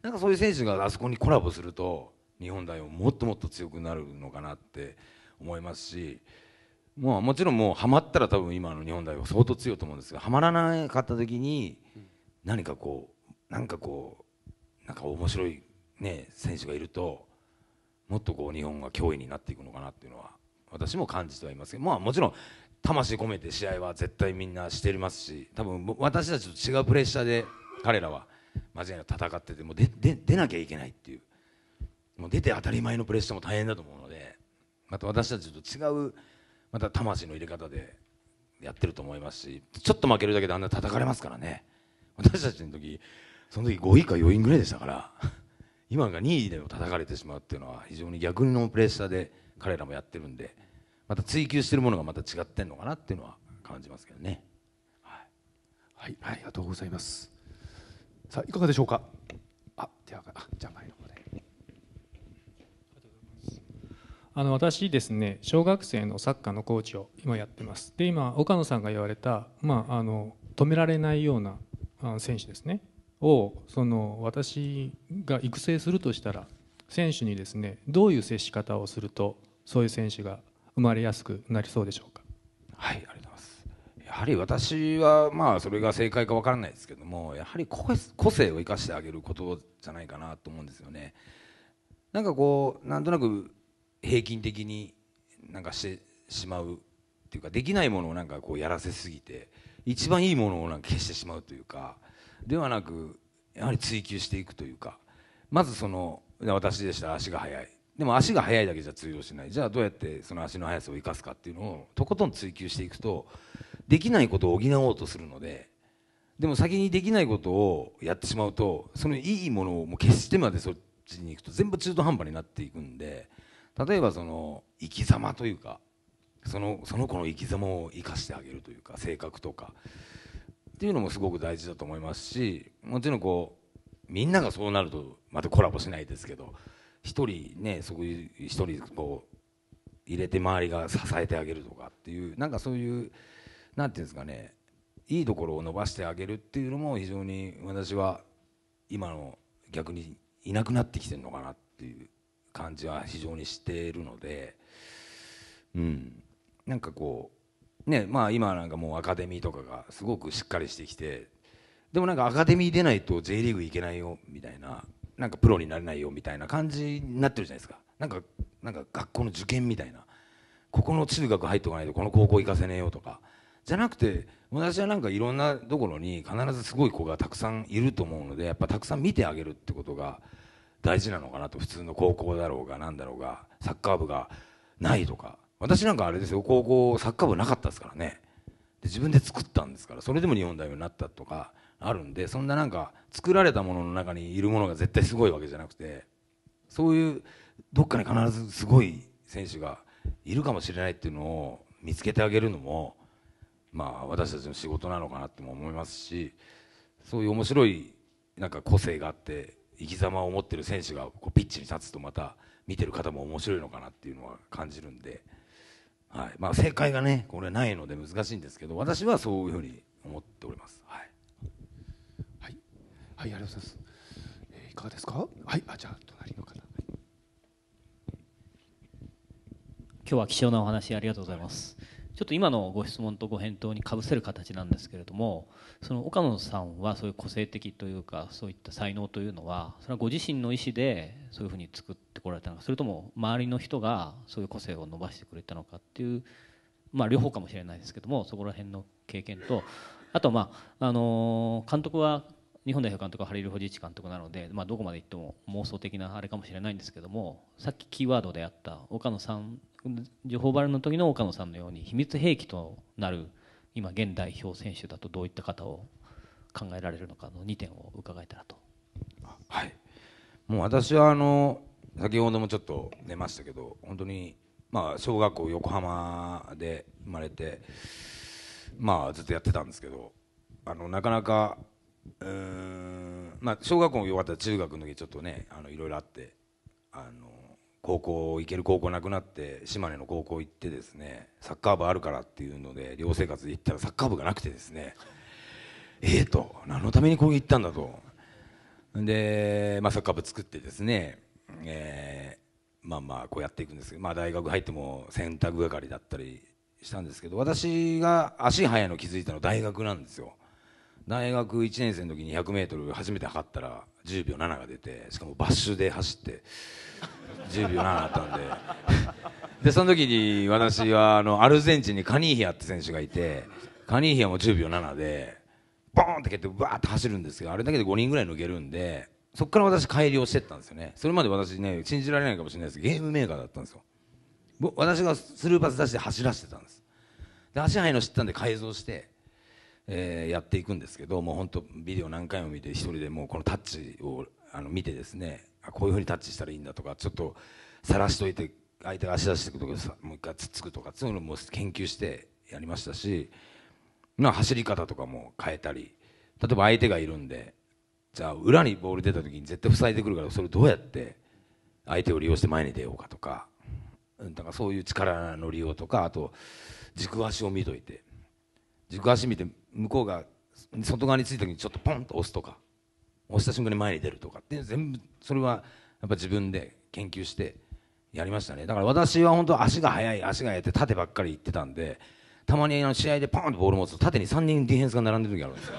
なんかそういう選手があそこにコラボすると日本代表もっともっと強くなるのかなって思いますし、もうもちろんもうはまったら多分今の日本代表相当強いと思うんですがはまらなかった時に何かこうなんかこうなんか面白い、ね、選手がいるともっとこう日本が脅威になっていくのかなっていうのは私も感じてはいますけど、まあ、もちろん魂込めて試合は絶対みんなしてますし多分私たちと違うプレッシャーで彼らは間違いなく戦っててもうでで出なきゃいけないっていうもう出て当たり前のプレッシャーも大変だと思うのでまた私たちと違うまた魂の入れ方でやってると思いますしちょっと負けるだけであんな叩かれますからね私たちの時その時5位か4位ぐらいでしたから。今が2位でも叩かれてしまうっていうのは非常に逆のプレッシャーで彼らもやってるんでまた追求してるものがまた違ってんのかなっていうのは感じますけどね。はい、はい、ありがとうございます。さあいかがでしょうか。あ、手があ、じゃ前の方で。あの私ですね小学生のサッカーのコーチを今やってますで今岡野さんが言われた、まあ、あの止められないような選手ですねをその私が育成するとしたら選手にですねどういう接し方をするとそういう選手が生まれやすくなりそうでしょうか。はい、ありがとうございます。やはり私はまあそれが正解かわからないですけども、やはり個性を生かしてあげることじゃないかなと思うんですよね。なんかこうなんとなく平均的になんかしてしまうっていうかできないものをなんかこうやらせすぎて一番いいものをなんか消してしまうというか。ではなくやはり追求していくというかまずその私でしたら足が速いでも足が速いだけじゃ通用しないじゃあどうやってその足の速さを生かすかっていうのをとことん追求していくとできないことを補おうとするのででも先にできないことをやってしまうとそのいいものをもう消してまでそっちに行くと全部中途半端になっていくんで例えばその生き様というかそのその子の生き様を生かしてあげるというか性格とかっていうのもすごく大事だと思いますしもちろんこうみんながそうなるとまたコラボしないですけど一人ねそういう一人こう入れて周りが支えてあげるとかっていうなんかそういう何て言うんですかねいいところを伸ばしてあげるっていうのも非常に私は今の逆にいなくなってきてるのかなっていう感じは非常にしているのでうんなんかこうねまあ、今なんかもうアカデミーとかがすごくしっかりしてきてでもなんかアカデミー出ないと J リーグ行けないよみたいななんかプロになれないよみたいな感じになってるじゃないですかなんかなんか学校の受験みたいなここの中学入っておかないとこの高校行かせねえよとかじゃなくて私はなんかいろんなところに必ずすごい子がたくさんいると思うのでやっぱたくさん見てあげるってことが大事なのかなと普通の高校だろうが何だろうがサッカー部がないとか私なんかあれですよ高校サッカー部なかったですからねで自分で作ったんですからそれでも日本代表になったとかあるんでそんななんか作られたものの中にいるものが絶対すごいわけじゃなくてそういうどっかに必ずすごい選手がいるかもしれないっていうのを見つけてあげるのもまあ私たちの仕事なのかなっても思いますしそういう面白いなんか個性があって生き様を持ってる選手がこうピッチに立つとまた見てる方も面白いのかなっていうのは感じるんで。はいまあ、正解がねこれないので難しいんですけど私はそういうふうに思っております。はい、はい、はい、ありがとうございます。えー、いかがですか？はい、あじゃあ隣の方、はい。今日は貴重なお話ありがとうございます。ちょっと今のご質問とご返答にかぶせる形なんですけれども、その岡野さんはそういう個性的というかそういった才能というのはそれはご自身の意思でそういうふうに作ってこられたのかそれとも周りの人がそういう個性を伸ばしてくれたのかっていう、まあ、両方かもしれないですけどもそこら辺の経験とあとまああの監督は日本代表監督はハリル・ホジッチ監督なので、まあ、どこまでいっても妄想的なあれかもしれないんですけどもさっきキーワードであった岡野さん情報バレの時の岡野さんのように秘密兵器となる今現代表選手だとどういった方を考えられるのかの2点を伺えたらと。はい、もう私はあの先ほどもちょっと出ましたけど本当にまあ小学校横浜で生まれてまあずっとやってたんですけどあのなかなかうんまあ小学校も終わったら中学の時ちょっとねあのいろいろあってあの高校行ける高校なくなって島根の高校行ってですねサッカー部あるからっていうので寮生活で行ったらサッカー部がなくてですねええと何のためにこう行ったんだとで、まあ、サッカー部作ってですね、えー、まあまあこうやっていくんですけど、まあ、大学入っても選択係だったりしたんですけど私が足速いの気づいたの大学なんですよ大学1年生の時に 100m 初めて測ったら10秒7が出てしかもバッシュで走って10秒7あったんで でその時に私はあのアルゼンチンにカニーヒアって選手がいてカニーヒアも10秒7でボーンって蹴ってバーって走るんですけどあれだけで5人ぐらい抜けるんでそこから私改良してったんですよねそれまで私ね信じられないかもしれないですゲームメーカーだったんですよ私がスルーパス出して走らせてたんですで足速いの知ったんで改造してえやっていくんですけどもう本当ビデオ何回も見て1人でもうこのタッチをあの見てですねこういうふうにタッチしたらいいんだとかちょっとさらしといて相手が足出してくとかさもう一回つっつくとかそういうのも研究してやりましたし、ま走り方とかも変えたり例えば相手がいるんでじゃあ裏にボール出た時に絶対塞いでくるからそれどうやって相手を利用して前に出ようかとかだからそういう力の利用とかあと軸足を見といて軸足見て向こうが外側についた時にちょっとポンと押すとかお久しぶりに前に出るとかって全部それはやっぱ自分で研究してやりましたねだから私は本当足が速い足が速いって縦ばっかり行ってたんでたまにあの試合でパーンとボール持つと縦に3人ディフェンスが並んでる時あるんですよ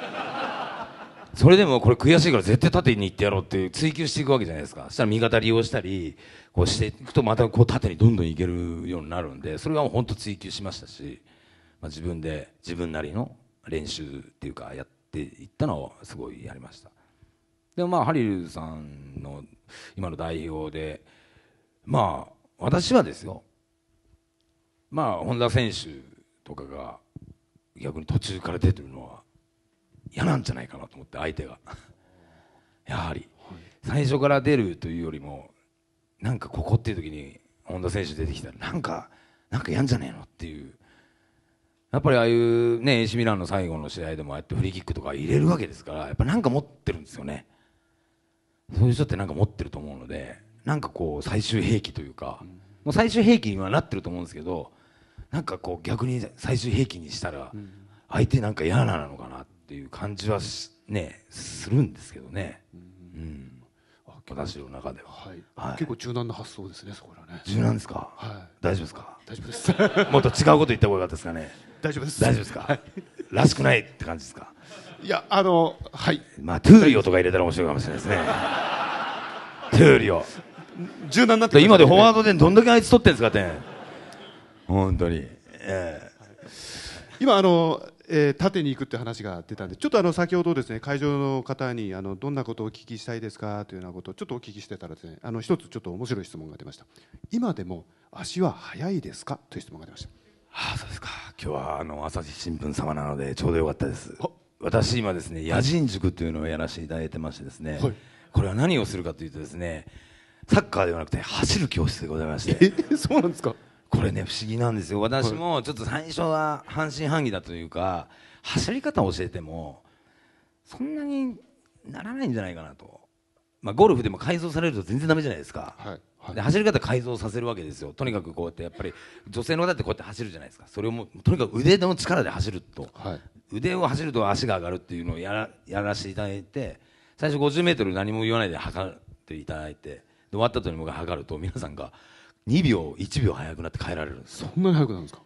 それでもこれ悔しいから絶対縦に行ってやろうって追求していくわけじゃないですかそしたら味方利用したりこうしていくとまたこう縦にどんどんいけるようになるんでそれは本当追求しましたし、まあ、自分で自分なりの練習っていうかやっていったのはすごいやりましたでもまあハリルさんの今の代表でまあ私はですよまあ本田選手とかが逆に途中から出てるのは嫌なんじゃないかなと思って相手が やはり最初から出るというよりもなんかここっていう時に本田選手出てきたらなんかなんかやんじゃねえのっていうやっぱりああいうねエシミランの最後の試合でもああやってフリーキックとか入れるわけですからやっぱなんか持ってるんですよねそういう人ってなんか持ってると思うのでなんかこう最終兵器というか、もう最終兵器にはなってると思うんですけどなんかこう逆に最終兵器にしたら相手なんか嫌なのかなっていう感じはねするんですけどね、うん、私の中では、はいはい、結構柔軟な発想ですねそこらね柔軟ですか、はい、大丈夫ですか大丈夫です もっと違うこと言った方がよかったですかね大丈夫です大丈夫ですか、らしくないって感じですかいや、あの、はい。まあ、トゥーリオとか入れたら面白いかもしれないですね。トゥーリオ。柔軟になって、ね、今でフォワードでどんだけあいつ取ってんですかって。本当に。えー、今、あの、えー、縦に行くって話が出たんで、ちょっとあの先ほどですね会場の方にあのどんなことをお聞きしたいですかというようなことをちょっとお聞きしてたらですね、あの一つちょっと面白い質問が出ました。今でも足は速いですかという質問が出ました。あ、そうですか。今日はあの朝日新聞様なのでちょうどよかったです。私今ですね野人塾というのをやらせていただいてましてですね、はい、これは何をするかというとですねサッカーではなくて走る教室でございましてえそうなんですかこれね不思議なんですよ私もちょっと最初は半信半疑だというか走り方を教えてもそんなにならないんじゃないかなと、まあ、ゴルフでも改造されると全然だめじゃないですか、はい、はい、走り方改造させるわけですよとにかくこうやってやっぱり女性の方ってこうやって走るじゃないですかそれをもとにかく腕の力で走ると、はい、腕を走ると足が上がるっていうのをやらやらせていただいて最初 50m 何も言わないで測っていただいて終わった後に僕が測ると皆さんが2秒1秒速くなって帰られるんですそんなに速くなるんですか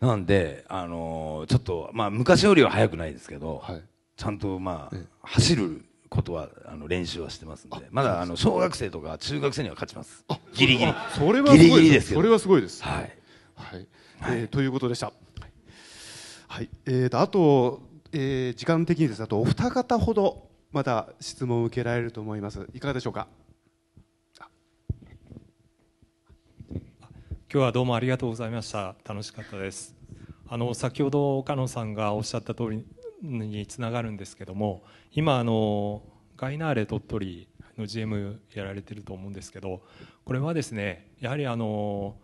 なんで、あのー、ちょっと、まあ、昔よりは速くないですけど、はい、ちゃんと、まあ、走ることはあの練習はしてますんでまだあの小学生とか中学生には勝ちますギリギリそれはすごいですそれはすごいですはい、はいはい、えー、ということでしたはいえーと、とあと、えー、時間的にですあとお二方ほどまだ質問を受けられると思いますいかがでしょうか今日はどうもありがとうございました楽しかったですあの先ほど岡野さんがおっしゃった通りにつながるんですけども今あのガイナーレ鳥取の GM やられてると思うんですけどこれはですねやはりあの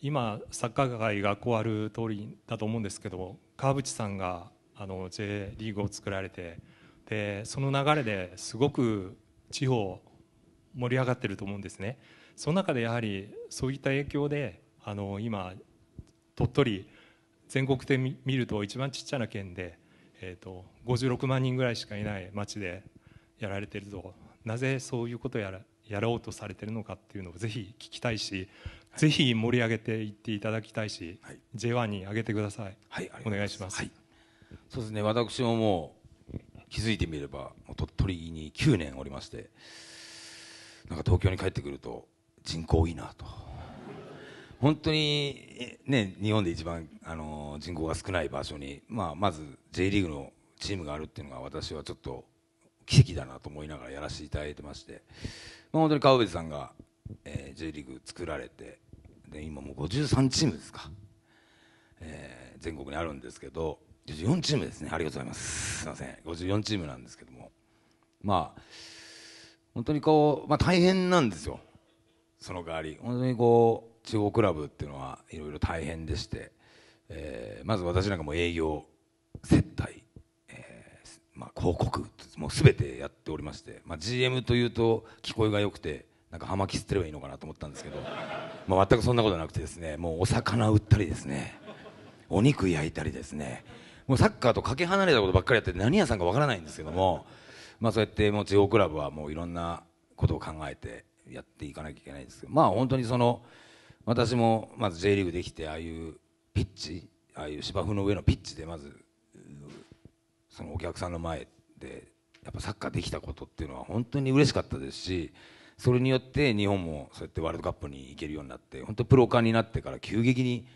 今サッカー界がこうある通りだと思うんですけど川淵さんがあの J リーグを作られてでその流れですごく地方盛り上がってると思うんですねその中でやはりそういった影響であの今鳥取全国で見ると一番ちっちゃな県でえーと、56万人ぐらいしかいない町でやられてるとなぜそういうことをやらやろうとされてるのかっていうのをぜひ聞きたいし、はい、ぜひ盛り上げていっていただきたいし、はい、J1 に上げてください、はい、お願いします、はい、そうですね私ももう気づいてみれば鳥取に9年おりましてなんか東京に帰ってくると人口多いなと。本当に、ね、日本で一番あの人口が少ない場所に、まあ、まず J リーグのチームがあるっていうのが私はちょっと奇跡だなと思いながらやらせていただいてまして、まあ、本当に川辺さんが、えー、J リーグ作られてで今もう53チームですか、えー、全国にあるんですけど54チームですねありがとうございますすいません54チームなんですけどもまあ本当にこう、まあ、大変なんですよその代わり本当にこう地方クラブっていうのはいろいろ大変でして、えー、まず私なんかも営業接待、えーまあ、広告もう全てやっておりまして、まあ、GM というと聞こえが良くてなんか葉巻吸ってればいいのかなと思ったんですけど、まあ、全くそんなことなくてですねもうお魚売ったりですねお肉焼いたりですねもうサッカーとかけ離れたことばっかりやって何屋さんかわからないんですけども、まあ、そうやってもう地方クラブはもういろんなことを考えてやっていかなきゃいけないんですけどまあ本当にその私もまず J リーグできてああいうピッチああいう芝生の上のピッチでまずそのお客さんの前でやっぱサッカーできたことっていうのは本当に嬉しかったですしそれによって日本もそうやってワールドカップに行けるようになって本当プロ化になってから急激に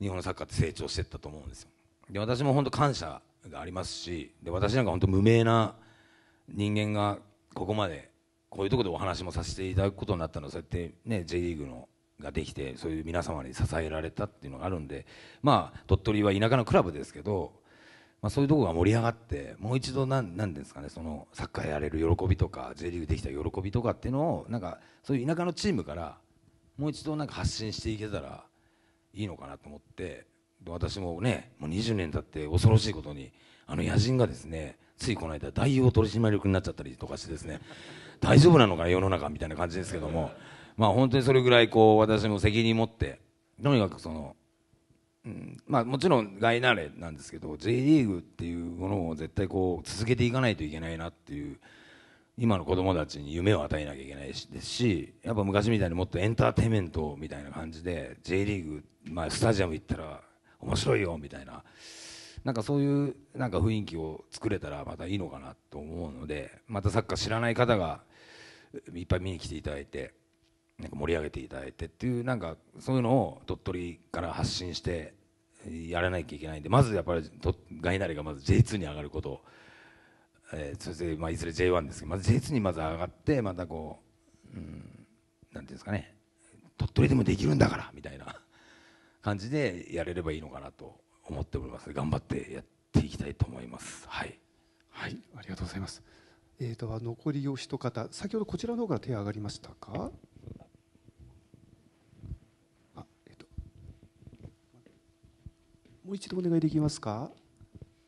日本のサッカーって成長していったと思うんですよで私も本当感謝がありますしで私なんか本当無名な人間がここまでこういうところでお話もさせていただくことになったのはそうやってね J リーグのができてそういう皆様に支えられたっていうのがあるんでまあ鳥取は田舎のクラブですけど、まあ、そういうとこが盛り上がってもう一度何んですかねそのサッカーやれる喜びとか J リーグできた喜びとかっていうのをなんかそういう田舎のチームからもう一度なんか発信していけたらいいのかなと思って私もねもう20年経って恐ろしいことにあの野人がですねついこの間代表取締役になっちゃったりとかしてですね大丈夫なのかな世の中みたいな感じですけども。まあ、本当にそれぐらいこう私も責任持ってとにかくその、うんまあ、もちろん外慣れなんですけど J リーグっていうものを絶対こう続けていかないといけないなっていう今の子供たちに夢を与えなきゃいけないしですしやっぱ昔みたいにもっとエンターテインメントみたいな感じで J リーグ、まあ、スタジアム行ったら面白いよみたいな。なんかそういうなんか雰囲気を作れたらまたいいのかなと思うのでまたサッカー知らない方がいっぱい見に来ていただいてなんか盛り上げていただいてっていうなんかそういうのを鳥取から発信してやらなきゃいけないんでまずやっぱりとガイナレがまず J2 に上がること、えー、それでまあいずれ J1 ですけどまず J2 にまず上がってまたこう、うん、なんていうんですかね鳥取でもできるんだからみたいな感じでやれればいいのかなと思っております頑張ってやっていきたいと思います。はい、はい、ありがとうございます。えーと、残りを一方先ほどこちらの方から手上がりましたかもう一度お願いできますか。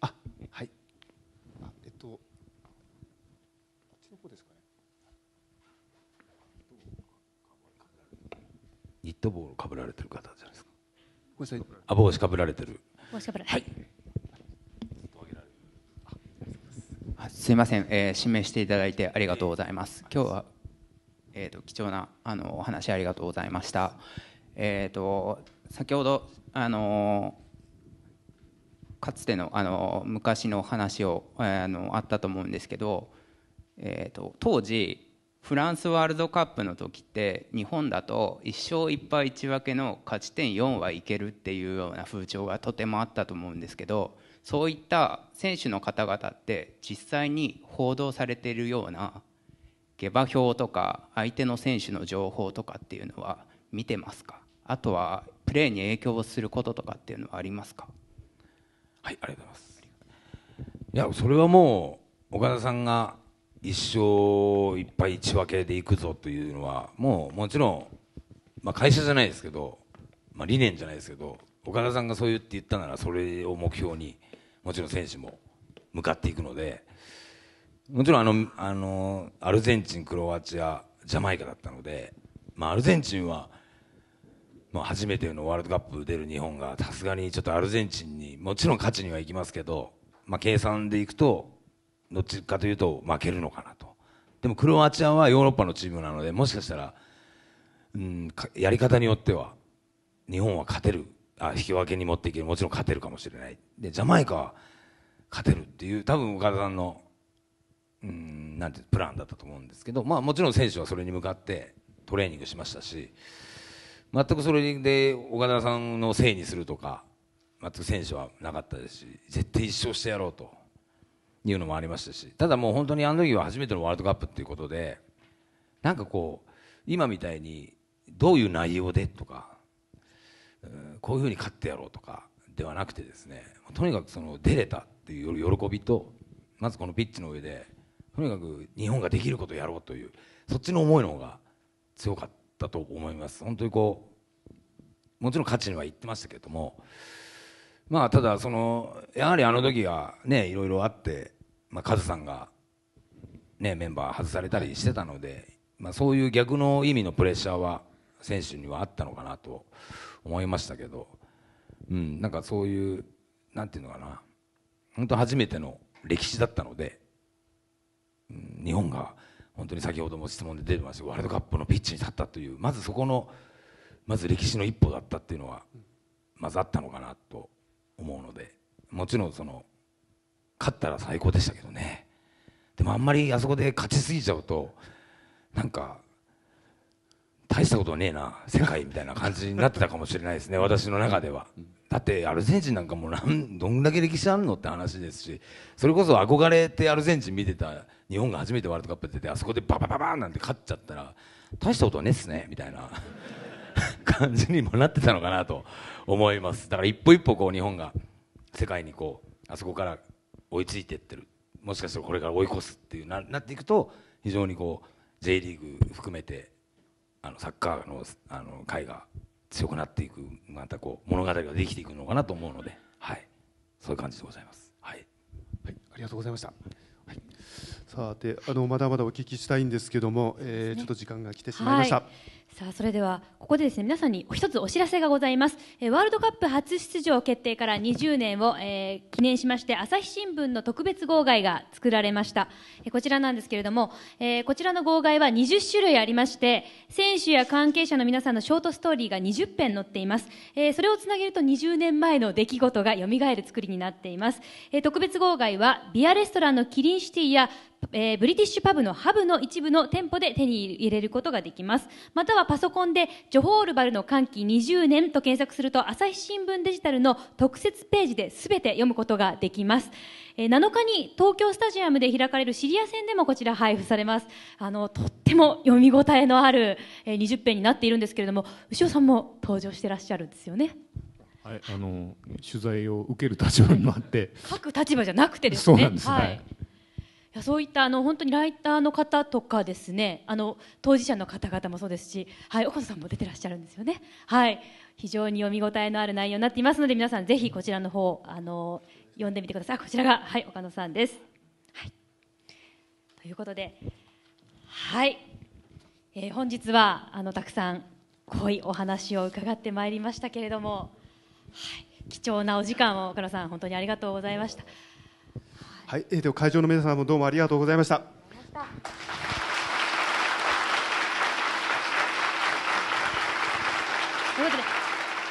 あ、はい。あ、えっと。こっちの方ですかね。ニット帽をかぶられてる方じゃないですか。ごめんなさい。あ、帽子かぶられてる。帽子かぶられてる。はい。すみません、えー、指名していただいてありがとうございます。今日は、えーと、貴重なあのお話ありがとうございました。えーと、と先ほどあのーかつてのあの昔の話をあのあったと思うんですけど、えーと、当時フランスワールドカップの時って日本だと1勝1敗1分けの勝ち点4はいけるっていうような風潮がとてもあったと思うんですけどそういった選手の方々って実際に報道されているような下馬評とか相手の選手の情報とかっていうのは見てますかあとはプレーに影響することとかっていうのはありますかはい、ありがとうございます。いや、それはもう、岡田さんが一生いっぱい一分けでいくぞというのは、もうもちろん、まあ、会社じゃないですけど、まあ、理念じゃないですけど、岡田さんがそう言って言ったなら、それを目標に、もちろん選手も向かっていくので、もちろんあの、あの、アルゼンチン、クロアチア、ジャマイカだったので、まあ、アルゼンチンは、まあ、初めてのワールドカップ出る日本がさすがにちょっとアルゼンチンにもちろん勝ちにはいきますけど、まあ、計算でいくとどっちかというと負けるのかなとでもクロアチアはヨーロッパのチームなのでもしかしたら、うん、やり方によっては日本は勝てるあ引き分けに持っていけるもちろん勝てるかもしれないでジャマイカは勝てるっていう多分岡田さんの、うん、なんてプランだったと思うんですけど、まあ、もちろん選手はそれに向かってトレーニングしましたし。全くそれで岡田さんのせいにするとか全く選手はなかったですし絶対一勝してやろうというのもありましたしただもう本当にあの時は初めてのワールドカップということでなんかこう今みたいにどういう内容でとかこういうふうに勝ってやろうとかではなくてですねとにかくその出れたっていう喜びとまずこのピッチの上でとにかく日本ができることをやろうというそっちの思いの方が強かった。だと思います本当にこうもちろん勝ちにはいってましたけどもまあただそのやはりあの時はねいろいろあって、まあ、カズさんが、ね、メンバー外されたりしてたので、まあ、そういう逆の意味のプレッシャーは選手にはあったのかなと思いましたけど、うん、なんかそういうなんていうのかな本当初めての歴史だったので、うん、日本が。本当に先ほども質問で出てましたワールドカップのピッチに立ったというまずそこのまず歴史の一歩だったっていうのはまずあったのかなと思うのでもちろんその勝ったら最高でしたけどねでもあんまりあそこで勝ちすぎちゃうとなんか大したことねえな世界みたいな感じになってたかもしれないですね 私の中では。だってアルゼンチンなんかもうどんだけ歴史あるのって話ですしそれこそ憧れてアルゼンチン見てた日本が初めてワールドカップ出てあそこでババババーンなんて勝っちゃったら大したことはねっすねみたいな 感じにもなってたのかなと思いますだから一歩一歩こう日本が世界にこうあそこから追いついてってるもしかしたらこれから追い越すっていうななっていくと非常にこう J リーグ含めてあのサッカーのあの会が強くなっていくまたこう物語ができていくのかなと思うので、はい、そういう感じでございます。はい、はい、ありがとうございました。さてあのまだまだお聞きしたいんですけども、えー、ちょっと時間が来てしまいました、はい、さあそれではここでですね皆さんに一つお知らせがございます、えー、ワールドカップ初出場決定から20年を、えー、記念しまして朝日新聞の特別号外が作られました、えー、こちらなんですけれども、えー、こちらの号外は20種類ありまして選手や関係者の皆さんのショートストーリーが20編載っています、えー、それをつなげると20年前の出来事が蘇る作りになっています、えー、特別号外はビアレストランのキリンシティやえー、ブリティッシュパブのハブの一部の店舗で手に入れることができます。またはパソコンで、ジョホールバルの歓喜20年と検索すると、朝日新聞デジタルの特設ページで全て読むことができます。えー、7日に東京スタジアムで開かれるシリア戦でもこちら配布されます。あの、とっても読み応えのある、えー、20編になっているんですけれども、牛尾さんも登場してらっしゃるんですよね。はい、あの取材を受ける立場にもあって、各立場じゃなくてですね。そうなんですね。はいやそういったあの本当にライターの方とかですねあの当事者の方々もそうですし、はい、岡野さんも出てらっしゃるんですよね、はい、非常に読み応えのある内容になっていますので皆さんぜひこちらの方あの読んでみてくださいこちらが、はい、岡野さんです、はい、ということで、はいえー、本日はあのたくさん濃いお話を伺ってまいりましたけれども、はい、貴重なお時間を岡野さん本当にありがとうございました。はい、えー、では会場の皆さんもどうもありがとうございました。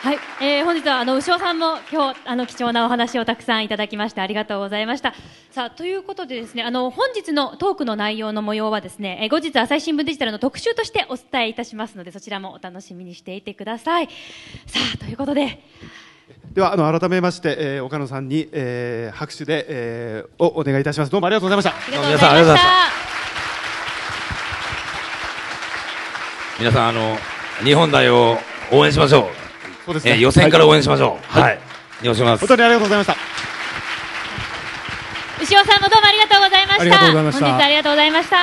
はい、えー、本日はあの牛尾さんも今日あの貴重なお話をたくさんいただきましてありがとうございました。さあということでですね、あの本日のトークの内容の模様はですね、えー、後日朝日新聞デジタルの特集としてお伝えいたしますのでそちらもお楽しみにしていてください。さあということで。ではあの改めまして、えー、岡野さんに、えー、拍手で、えー、おお願いいたしますどうもありがとうございました皆さんありがとうございました皆さんあの日本代表応援しましょうそうですね、えー、予選から応援しましょうはい、はい、よろしくお願いします本当にありがとうございました牛尾さんもどうもありがとうございました本日ありがとうございました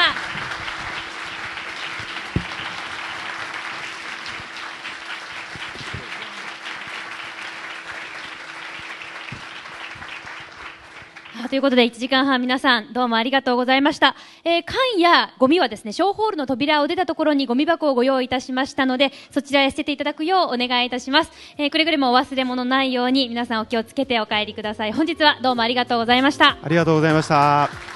ということで、1時間半皆さん、どうもありがとうございました。えー、缶やゴミはですね、小ホールの扉を出たところにゴミ箱をご用意いたしましたので、そちらへ捨てていただくようお願いいたします。えー、くれぐれもお忘れ物ないように、皆さんお気をつけてお帰りください。本日はどうもありがとうございました。ありがとうございました。